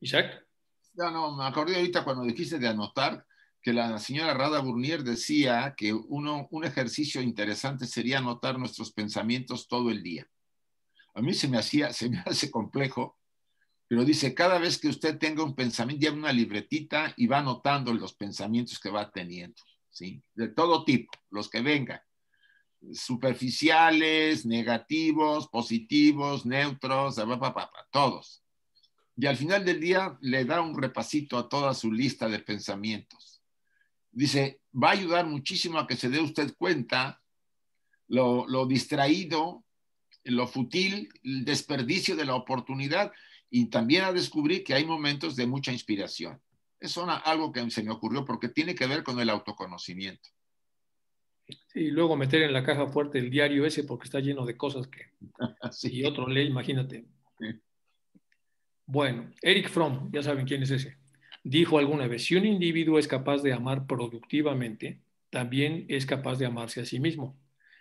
Isaac. Ya no, me acordé ahorita cuando dijiste de anotar, que la señora Rada Burnier decía que uno, un ejercicio interesante sería anotar nuestros pensamientos todo el día. A mí se me, hacía, se me hace complejo, pero dice, cada vez que usted tenga un pensamiento, lleva una libretita y va anotando los pensamientos que va teniendo, ¿sí? De todo tipo, los que vengan. Superficiales, negativos, positivos, neutros, todos. Y al final del día le da un repasito a toda su lista de pensamientos dice, va a ayudar muchísimo a que se dé usted cuenta lo, distraído, lo futil, el desperdicio de la oportunidad y también a descubrir que hay momentos de mucha inspiración. Es algo que se me ocurrió porque tiene que ver con el autoconocimiento. Sí, y luego meter en la caja fuerte el diario ese porque está lleno de cosas que... Y otro lee imagínate. Bueno, Eric Fromm, ya saben quién es ese. Dijo alguna vez, si un individuo es capaz de amar productivamente, también es capaz de amarse a sí mismo.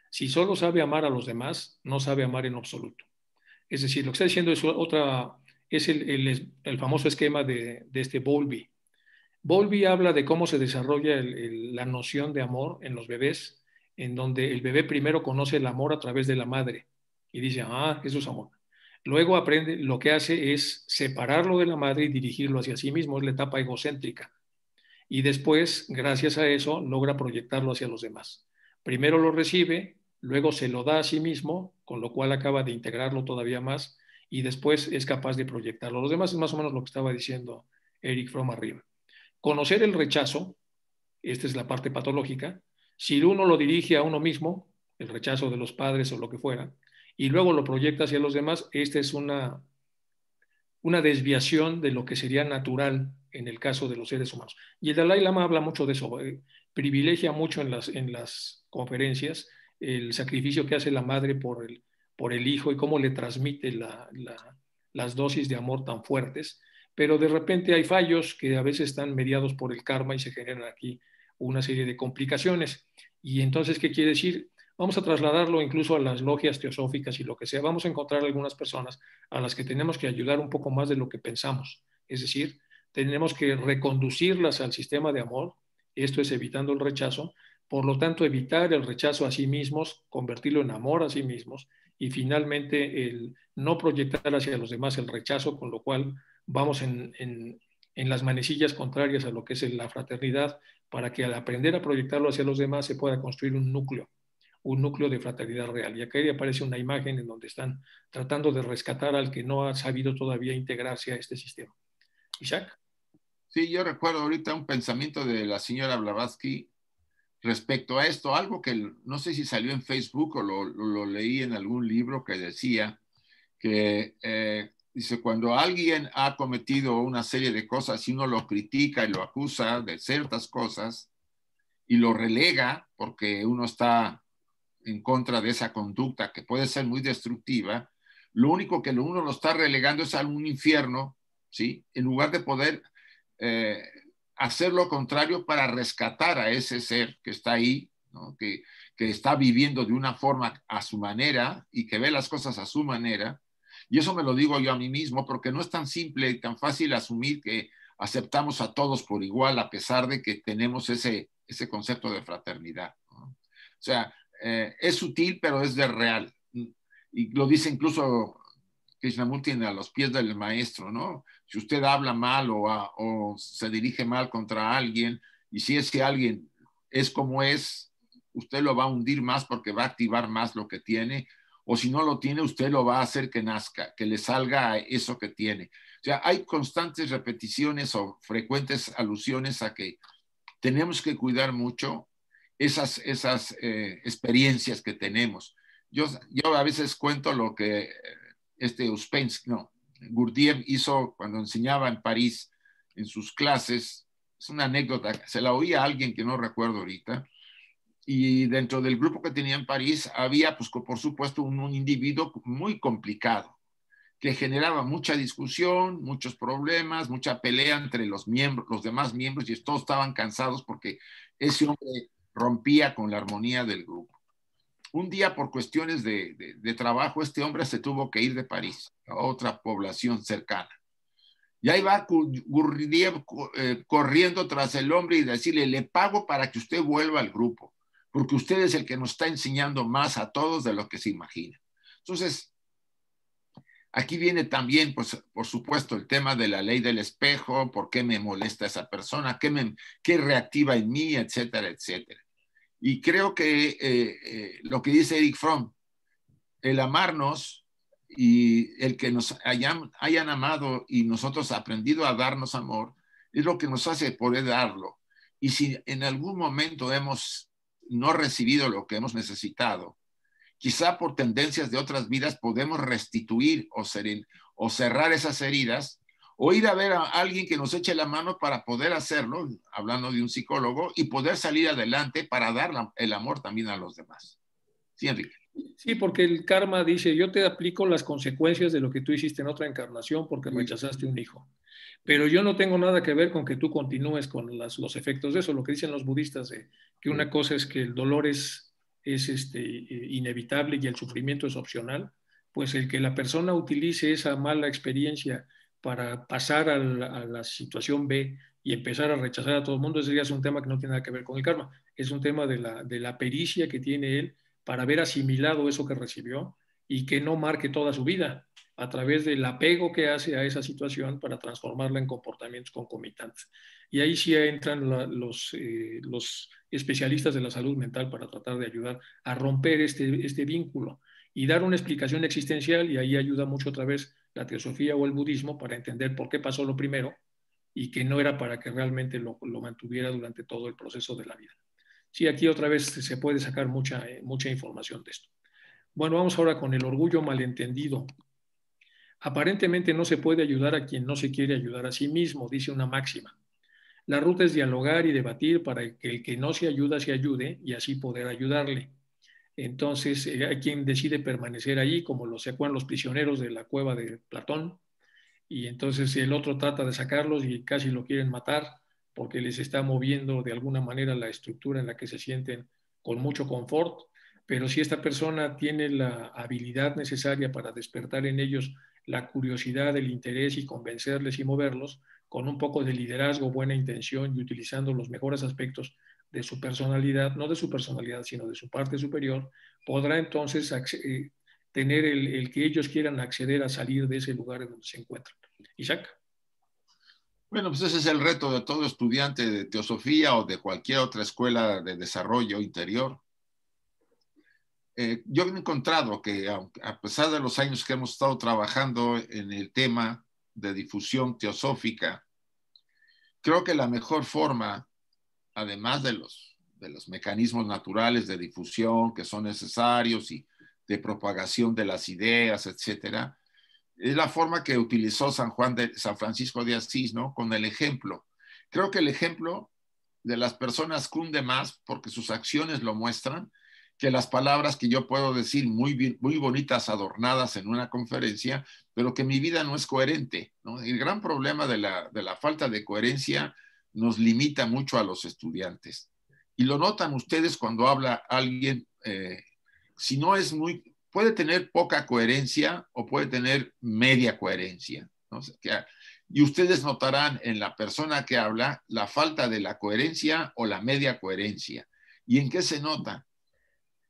Si solo sabe amar a los demás, no sabe amar en absoluto. Es decir, lo que está diciendo es otra, es el, famoso esquema de, este Bowlby. Bowlby habla de cómo se desarrolla la noción de amor en los bebés, en donde el bebé primero conoce el amor a través de la madre y dice, ah, eso es amor. Luego aprende, lo que hace es separarlo de la madre y dirigirlo hacia sí mismo, es la etapa egocéntrica. Y después, gracias a eso, logra proyectarlo hacia los demás. Primero lo recibe, luego se lo da a sí mismo, con lo cual acaba de integrarlo todavía más y después es capaz de proyectarlo. Los demás es más o menos lo que estaba diciendo Eric From arriba. Conocer el rechazo, esta es la parte patológica, si uno lo dirige a uno mismo, el rechazo de los padres o lo que fuera, y luego lo proyecta hacia los demás, esta es una, una desviación de lo que sería natural en el caso de los seres humanos. Y el Dalai Lama habla mucho de eso, eh, privilegia mucho en las, en las conferencias el sacrificio que hace la madre por el, por el hijo y cómo le transmite las dosis de amor tan fuertes. Pero de repente hay fallos que a veces están mediados por el karma y se generan aquí una serie de complicaciones. Y entonces, ¿qué quiere decir? vamos a trasladarlo incluso a las logias teosóficas y lo que sea, vamos a encontrar algunas personas a las que tenemos que ayudar un poco más de lo que pensamos. Es decir, tenemos que reconducirlas al sistema de amor, esto es evitando el rechazo, por lo tanto evitar el rechazo a sí mismos, convertirlo en amor a sí mismos y finalmente el no proyectar hacia los demás el rechazo, con lo cual vamos en, en las manecillas contrarias a lo que es la fraternidad, para que al aprender a proyectarlo hacia los demás se pueda construir un núcleo un núcleo de fraternidad real. Y acá aparece una imagen en donde están tratando de rescatar al que no ha sabido todavía integrarse a este sistema. Isaac. Sí, yo recuerdo ahorita un pensamiento de la señora Blavatsky respecto a esto, algo que no sé si salió en Facebook o lo, leí en algún libro que decía que eh, dice, cuando alguien ha cometido una serie de cosas y uno lo critica y lo acusa de ciertas cosas y lo relega porque uno está en contra de esa conducta que puede ser muy destructiva, lo único que uno lo está relegando es a un infierno, ¿sí? En lugar de poder eh, hacer lo contrario para rescatar a ese ser que está ahí, que, está viviendo de una forma a su manera y que ve las cosas a su manera. Y eso me lo digo yo a mí mismo porque no es tan simple y tan fácil asumir que aceptamos a todos por igual a pesar de que tenemos ese, ese concepto de fraternidad. O sea, eh, es sutil, pero es de real. Y lo dice incluso Krishnamurti a los pies del maestro, ¿no? Si usted habla mal o, o se dirige mal contra alguien, y si ese alguien es como es, usted lo va a hundir más porque va a activar más lo que tiene, o si no lo tiene, usted lo va a hacer que nazca, que le salga eso que tiene. O sea, hay constantes repeticiones o frecuentes alusiones a que tenemos que cuidar mucho esas, esas eh, experiencias que tenemos. Yo, yo a veces cuento lo que este Uspensky, no, Gurdjieff hizo cuando enseñaba en París en sus clases. Es una anécdota, se la oía a alguien que no recuerdo ahorita. Y dentro del grupo que tenía en París había, pues, por supuesto, un, un individuo muy complicado, que generaba mucha discusión, muchos problemas, mucha pelea entre los miembros, los demás miembros, y todos estaban cansados porque ese hombre rompía con la armonía del grupo. Un día, por cuestiones de, trabajo, este hombre se tuvo que ir de París a otra población cercana. Y ahí va eh, corriendo tras el hombre y decirle, le pago para que usted vuelva al grupo, porque usted es el que nos está enseñando más a todos de lo que se imagina. Entonces, Aquí viene también, pues, por supuesto, el tema de la ley del espejo, por qué me molesta esa persona, qué, me, qué reactiva en mí, etcétera, etcétera. Y creo que eh, eh, lo que dice Eric Fromm, el amarnos y el que nos hayan amado y nosotros aprendido a darnos amor, es lo que nos hace poder darlo. Y si en algún momento hemos no recibido lo que hemos necesitado, quizá por tendencias de otras vidas podemos restituir o, ser o cerrar esas heridas o ir a ver a alguien que nos eche la mano para poder hacerlo, hablando de un psicólogo, y poder salir adelante para dar el amor también a los demás. Sí, Enrique. Sí, porque el karma dice, yo te aplico las consecuencias de lo que tú hiciste en otra encarnación porque rechazaste un hijo. Pero yo no tengo nada que ver con que tú continúes con los efectos de eso, lo que dicen los budistas, de que una cosa es que el dolor es es este, inevitable y el sufrimiento es opcional, pues el que la persona utilice esa mala experiencia para pasar a la, situación B y empezar a rechazar a todo el mundo, ese ya es un tema que no tiene nada que ver con el karma, es un tema de la, de la pericia que tiene él para haber asimilado eso que recibió y que no marque toda su vida a través del apego que hace a esa situación para transformarla en comportamientos concomitantes. Y ahí sí entran los, eh, los especialistas de la salud mental para tratar de ayudar a romper este, este, vínculo y dar una explicación existencial y ahí ayuda mucho otra vez la teosofía o el budismo para entender por qué pasó lo primero y que no era para que realmente lo, mantuviera durante todo el proceso de la vida. Sí, aquí otra vez se puede sacar mucha, eh, mucha información de esto. Bueno, vamos ahora con el orgullo malentendido. Aparentemente no se puede ayudar a quien no se quiere ayudar a sí mismo, dice una máxima. La ruta es dialogar y debatir para que el que no se ayuda se ayude y así poder ayudarle. Entonces, eh, hay quien decide permanecer allí, como lo secuan los prisioneros de la cueva de Platón, y entonces el otro trata de sacarlos y casi lo quieren matar porque les está moviendo de alguna manera la estructura en la que se sienten con mucho confort, pero si esta persona tiene la habilidad necesaria para despertar en ellos la curiosidad, el interés y convencerles y moverlos, con un poco de liderazgo, buena intención y utilizando los mejores aspectos de su personalidad, no de su personalidad, sino de su parte superior, podrá entonces eh, tener el, que ellos quieran acceder a salir de ese lugar en donde se encuentran. Isaac. Bueno, pues ese es el reto de todo estudiante de teosofía o de cualquier otra escuela de desarrollo interior. Eh, yo he encontrado que a pesar de los años que hemos estado trabajando en el tema, de difusión teosófica, creo que la mejor forma, además de los, de los mecanismos naturales de difusión que son necesarios y de propagación de las ideas, etcétera, es la forma que utilizó San Juan de San Francisco de Asís, ¿no? Con el ejemplo. Creo que el ejemplo de las personas cunde más porque sus acciones lo muestran que las palabras que yo puedo decir muy, muy bonitas, adornadas en una conferencia, pero que mi vida no es coherente. El gran problema de la, falta de coherencia nos limita mucho a los estudiantes. Y lo notan ustedes cuando habla alguien, eh, si no es muy, puede tener poca coherencia o puede tener media coherencia. y ustedes notarán en la persona que habla la falta de la coherencia o la media coherencia. ¿Y en qué se nota?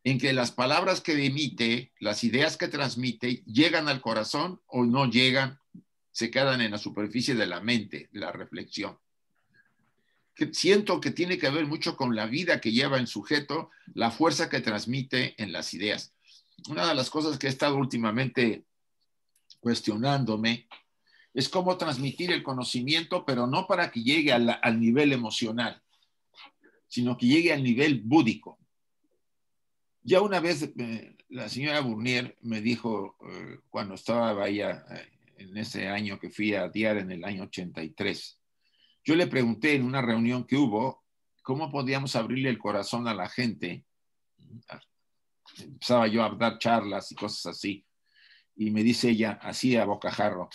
en que las palabras que emite, las ideas que transmite, llegan al corazón o no llegan, se quedan en la superficie de la mente, la reflexión. siento que tiene que ver mucho con la vida que lleva el sujeto, la fuerza que transmite en las ideas. Una de las cosas que he estado últimamente cuestionándome es cómo transmitir el conocimiento, pero no para que llegue al nivel emocional, sino que llegue al nivel búdico ya una vez eh, la señora Burnier me dijo, eh, cuando estaba allá eh, en ese año que fui a Diar, en el año 83, yo le pregunté en una reunión que hubo, ¿cómo podíamos abrirle el corazón a la gente? Empezaba yo a dar charlas y cosas así. Y me dice ella, así a bocajarro,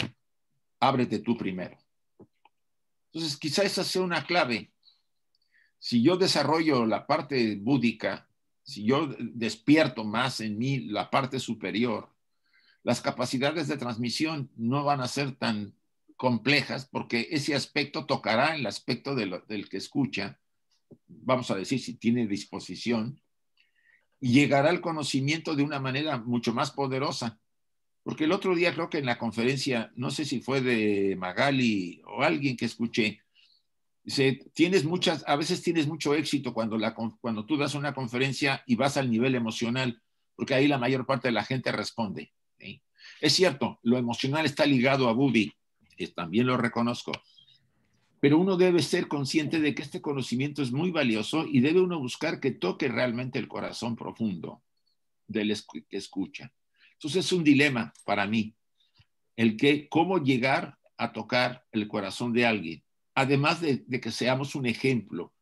ábrete tú primero. Entonces, quizás esa sea una clave. Si yo desarrollo la parte búdica si yo despierto más en mí la parte superior, las capacidades de transmisión no van a ser tan complejas porque ese aspecto tocará el aspecto del que escucha, vamos a decir si tiene disposición, y llegará al conocimiento de una manera mucho más poderosa. Porque el otro día creo que en la conferencia, no sé si fue de Magali o alguien que escuché, Dice, tienes muchas, a veces tienes mucho éxito cuando, la, cuando tú das una conferencia y vas al nivel emocional, porque ahí la mayor parte de la gente responde. Es cierto, lo emocional está ligado a Buddy, también lo reconozco, pero uno debe ser consciente de que este conocimiento es muy valioso y debe uno buscar que toque realmente el corazón profundo del que escucha. Entonces es un dilema para mí, el que cómo llegar a tocar el corazón de alguien además de, que seamos un ejemplo,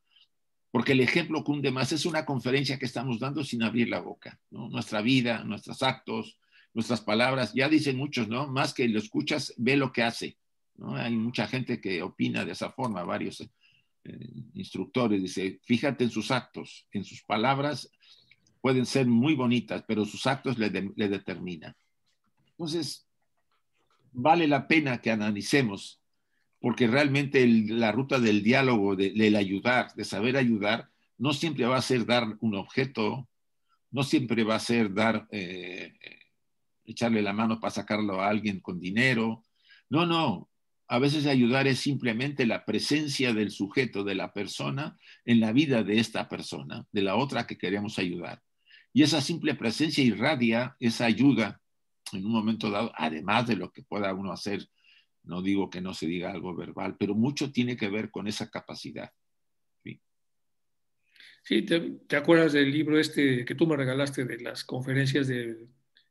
porque el ejemplo cunde más, es una conferencia que estamos dando sin abrir la boca, nuestra vida, nuestros actos, nuestras palabras, ya dicen muchos, ¿no? Más que lo escuchas, ve lo que hace, Hay mucha gente que opina de esa forma, varios eh, instructores, dice, fíjate en sus actos, en sus palabras, pueden ser muy bonitas, pero sus actos le, le determinan. Entonces, vale la pena que analicemos porque realmente la ruta del diálogo, de, del ayudar, de saber ayudar, no siempre va a ser dar un objeto, no siempre va a ser dar, eh, echarle la mano para sacarlo a alguien con dinero. No, no. A veces ayudar es simplemente la presencia del sujeto, de la persona, en la vida de esta persona, de la otra que queremos ayudar. Y esa simple presencia irradia esa ayuda en un momento dado, además de lo que pueda uno hacer no digo que no se diga algo verbal, pero mucho tiene que ver con esa capacidad. Sí, te, acuerdas del libro este que tú me regalaste de las conferencias de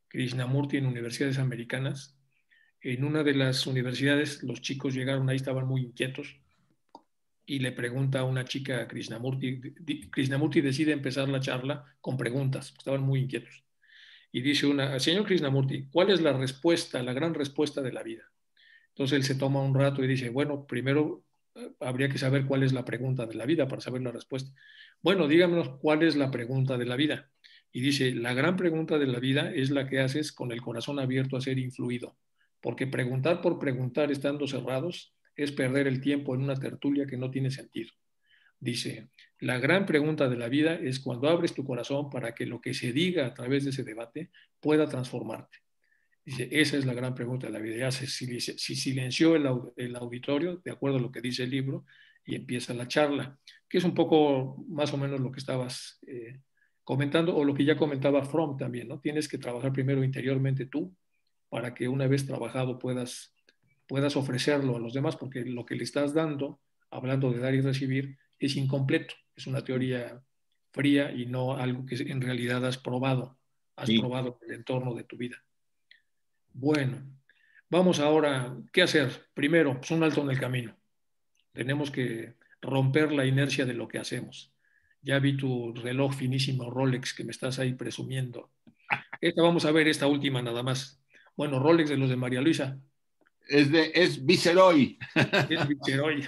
Krishnamurti en universidades americanas? En una de las universidades los chicos llegaron ahí, estaban muy inquietos y le pregunta a una chica a Krishnamurti. Krishnamurti decide empezar la charla con preguntas, estaban muy inquietos. Y dice una, señor Krishnamurti, ¿cuál es la respuesta, la gran respuesta de la vida? Entonces él se toma un rato y dice, bueno, primero eh, habría que saber cuál es la pregunta de la vida para saber la respuesta. Bueno, díganos cuál es la pregunta de la vida. Y dice, la gran pregunta de la vida es la que haces con el corazón abierto a ser influido, porque preguntar por preguntar estando cerrados es perder el tiempo en una tertulia que no tiene sentido. Dice, la gran pregunta de la vida es cuando abres tu corazón para que lo que se diga a través de ese debate pueda transformarte. Dice, esa es la gran pregunta de la vida. si silenció el, auditorio, de acuerdo a lo que dice el libro, y empieza la charla, que es un poco más o menos lo que estabas eh, comentando o lo que ya comentaba Fromm también, ¿no? Tienes que trabajar primero interiormente tú para que una vez trabajado puedas, puedas ofrecerlo a los demás, porque lo que le estás dando, hablando de dar y recibir, es incompleto, es una teoría fría y no algo que en realidad has probado, has probado el entorno de tu vida. Bueno, vamos ahora, ¿qué hacer? Primero, pues un alto en el camino. Tenemos que romper la inercia de lo que hacemos. Ya vi tu reloj finísimo Rolex que me estás ahí presumiendo. Esta vamos a ver, esta última nada más. Bueno, Rolex de los de María Luisa. Es, de, es Viceroy. Es Viceroy.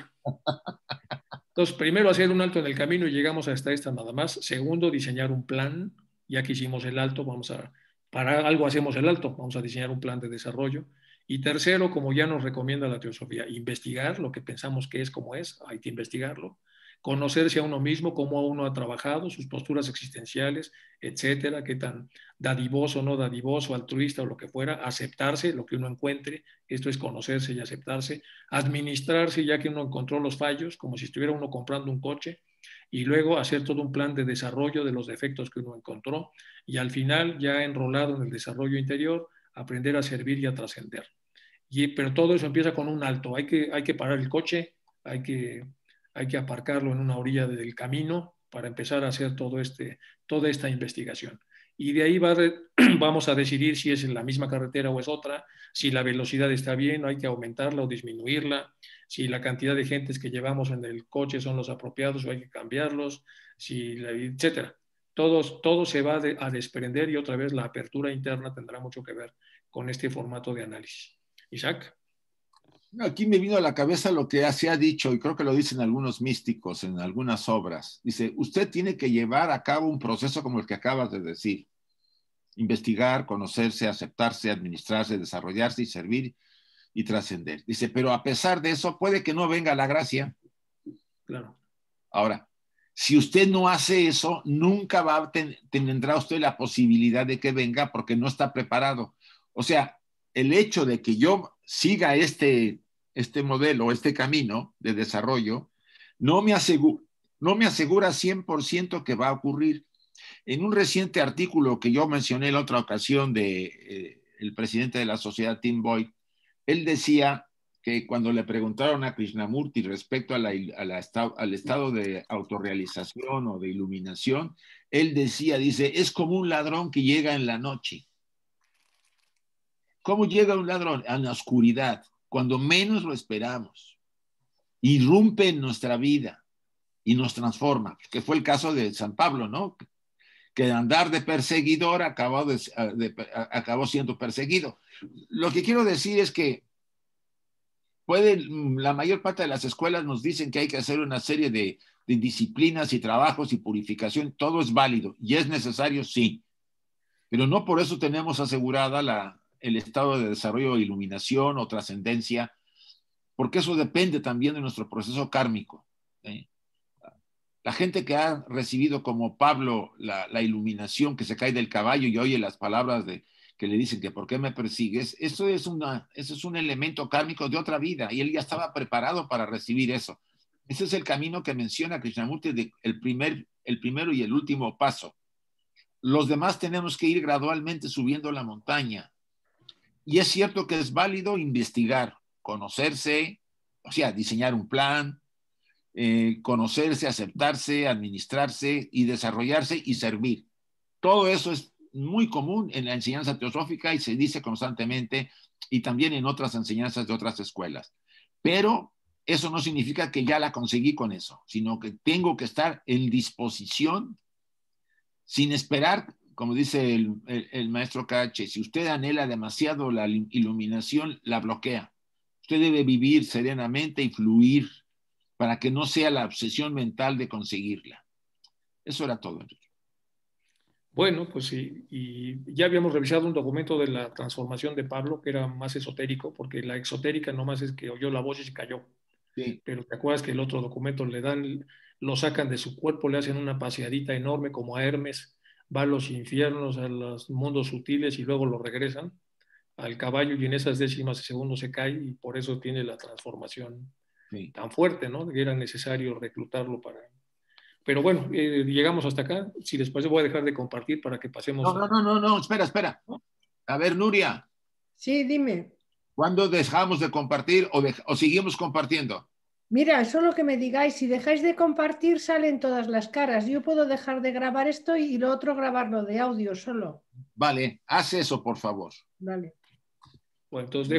Entonces, primero hacer un alto en el camino y llegamos hasta esta nada más. Segundo, diseñar un plan. Ya que hicimos el alto, vamos a para algo hacemos el alto, vamos a diseñar un plan de desarrollo. Y tercero, como ya nos recomienda la teosofía, investigar lo que pensamos que es como es, hay que investigarlo. Conocerse a uno mismo, cómo uno ha trabajado, sus posturas existenciales, etcétera, qué tan dadivoso, no dadivoso, altruista o lo que fuera, aceptarse lo que uno encuentre, esto es conocerse y aceptarse, administrarse ya que uno encontró los fallos, como si estuviera uno comprando un coche, y luego hacer todo un plan de desarrollo de los defectos que uno encontró y al final, ya enrolado en el desarrollo interior, aprender a servir y a trascender. Y, pero todo eso empieza con un alto. Hay que, hay que parar el coche, hay que, hay que aparcarlo en una orilla del camino para empezar a hacer todo este, toda esta investigación. Y de ahí va vamos a decidir si es en la misma carretera o es otra, si la velocidad está bien, hay que aumentarla o disminuirla, si la cantidad de gentes que llevamos en el coche son los apropiados o hay que cambiarlos, si, etcétera. Todo, todo se va a desprender y otra vez la apertura interna tendrá mucho que ver con este formato de análisis. Isaac. Aquí me vino a la cabeza lo que se ha dicho, y creo que lo dicen algunos místicos en algunas obras. Dice, usted tiene que llevar a cabo un proceso como el que acabas de decir. Investigar, conocerse, aceptarse, administrarse, desarrollarse y servir y trascender. Dice, pero a pesar de eso, puede que no venga la gracia. Claro. Ahora, si usted no hace eso, nunca va a tendrá usted la posibilidad de que venga porque no está preparado. O sea, el hecho de que yo siga este, este modelo, este camino de desarrollo, no me, asegura, no me asegura 100% que va a ocurrir. En un reciente artículo que yo mencioné en la otra ocasión de eh, el presidente de la sociedad Tim Boyd, él decía que cuando le preguntaron a Krishnamurti respecto al estado de autorrealización o de iluminación, él decía, dice, es como un ladrón que llega en la noche. ¿Cómo llega un ladrón? A la oscuridad, cuando menos lo esperamos. Irrumpe en nuestra vida y nos transforma, que fue el caso de San Pablo, ¿no? que andar de perseguidor acabó, de, ah, ah, acabó siendo perseguido. Lo que quiero decir es que mm, la mayor parte de las escuelas nos dicen que hay que hacer una serie de, disciplinas y trabajos y purificación, todo es válido y es necesario, sí, pero no por eso tenemos asegurada la, el estado de desarrollo, iluminación o trascendencia, porque eso depende también de nuestro proceso kármico la gente que ha recibido como Pablo la, iluminación, que se cae del caballo y oye las palabras de que le dicen que por qué me persigues, eso es, una, eso es un elemento kármico de otra vida y él ya estaba preparado para recibir eso. Ese es el camino que menciona Krishnamurti, de el, primer, el primero y el último paso. Los demás tenemos que ir gradualmente subiendo la montaña. Y es cierto que es válido investigar, conocerse, o sea, diseñar un plan, eh, conocerse, aceptarse, administrarse y desarrollarse y servir. Todo eso es muy común en la enseñanza teosófica y se dice constantemente y también en otras enseñanzas de otras escuelas. Pero eso no significa que ya la conseguí con eso, sino que tengo que estar en disposición sin esperar, como dice el, maestro Cache, si usted anhela demasiado la iluminación, la bloquea. Usted debe vivir serenamente y fluir para que no sea la obsesión mental de conseguirla. Eso era todo, Bueno, pues sí, y ya habíamos revisado un documento de la transformación de Pablo que era más esotérico, porque la exotérica nomás es que oyó la voz y se cayó. Sí. Pero te acuerdas que el otro documento le dan, lo sacan de su cuerpo, le hacen una paseadita enorme como a Hermes, va a los infiernos, a los mundos sutiles y luego lo regresan al caballo y en esas décimas de segundo se cae y por eso tiene la transformación tan fuerte, ¿no? Que era necesario reclutarlo para... Pero bueno, eh, llegamos hasta acá. Si después voy a dejar de compartir para que pasemos... No, no, no, no, espera, espera. A ver, Nuria. Sí, dime. ¿Cuándo dejamos de compartir o, seguimos compartiendo? Mira, solo que me digáis, si dejáis de compartir salen todas las caras. Yo puedo dejar de grabar esto y lo otro grabarlo de audio solo. Vale, haz eso, por favor. Vale. Bueno, entonces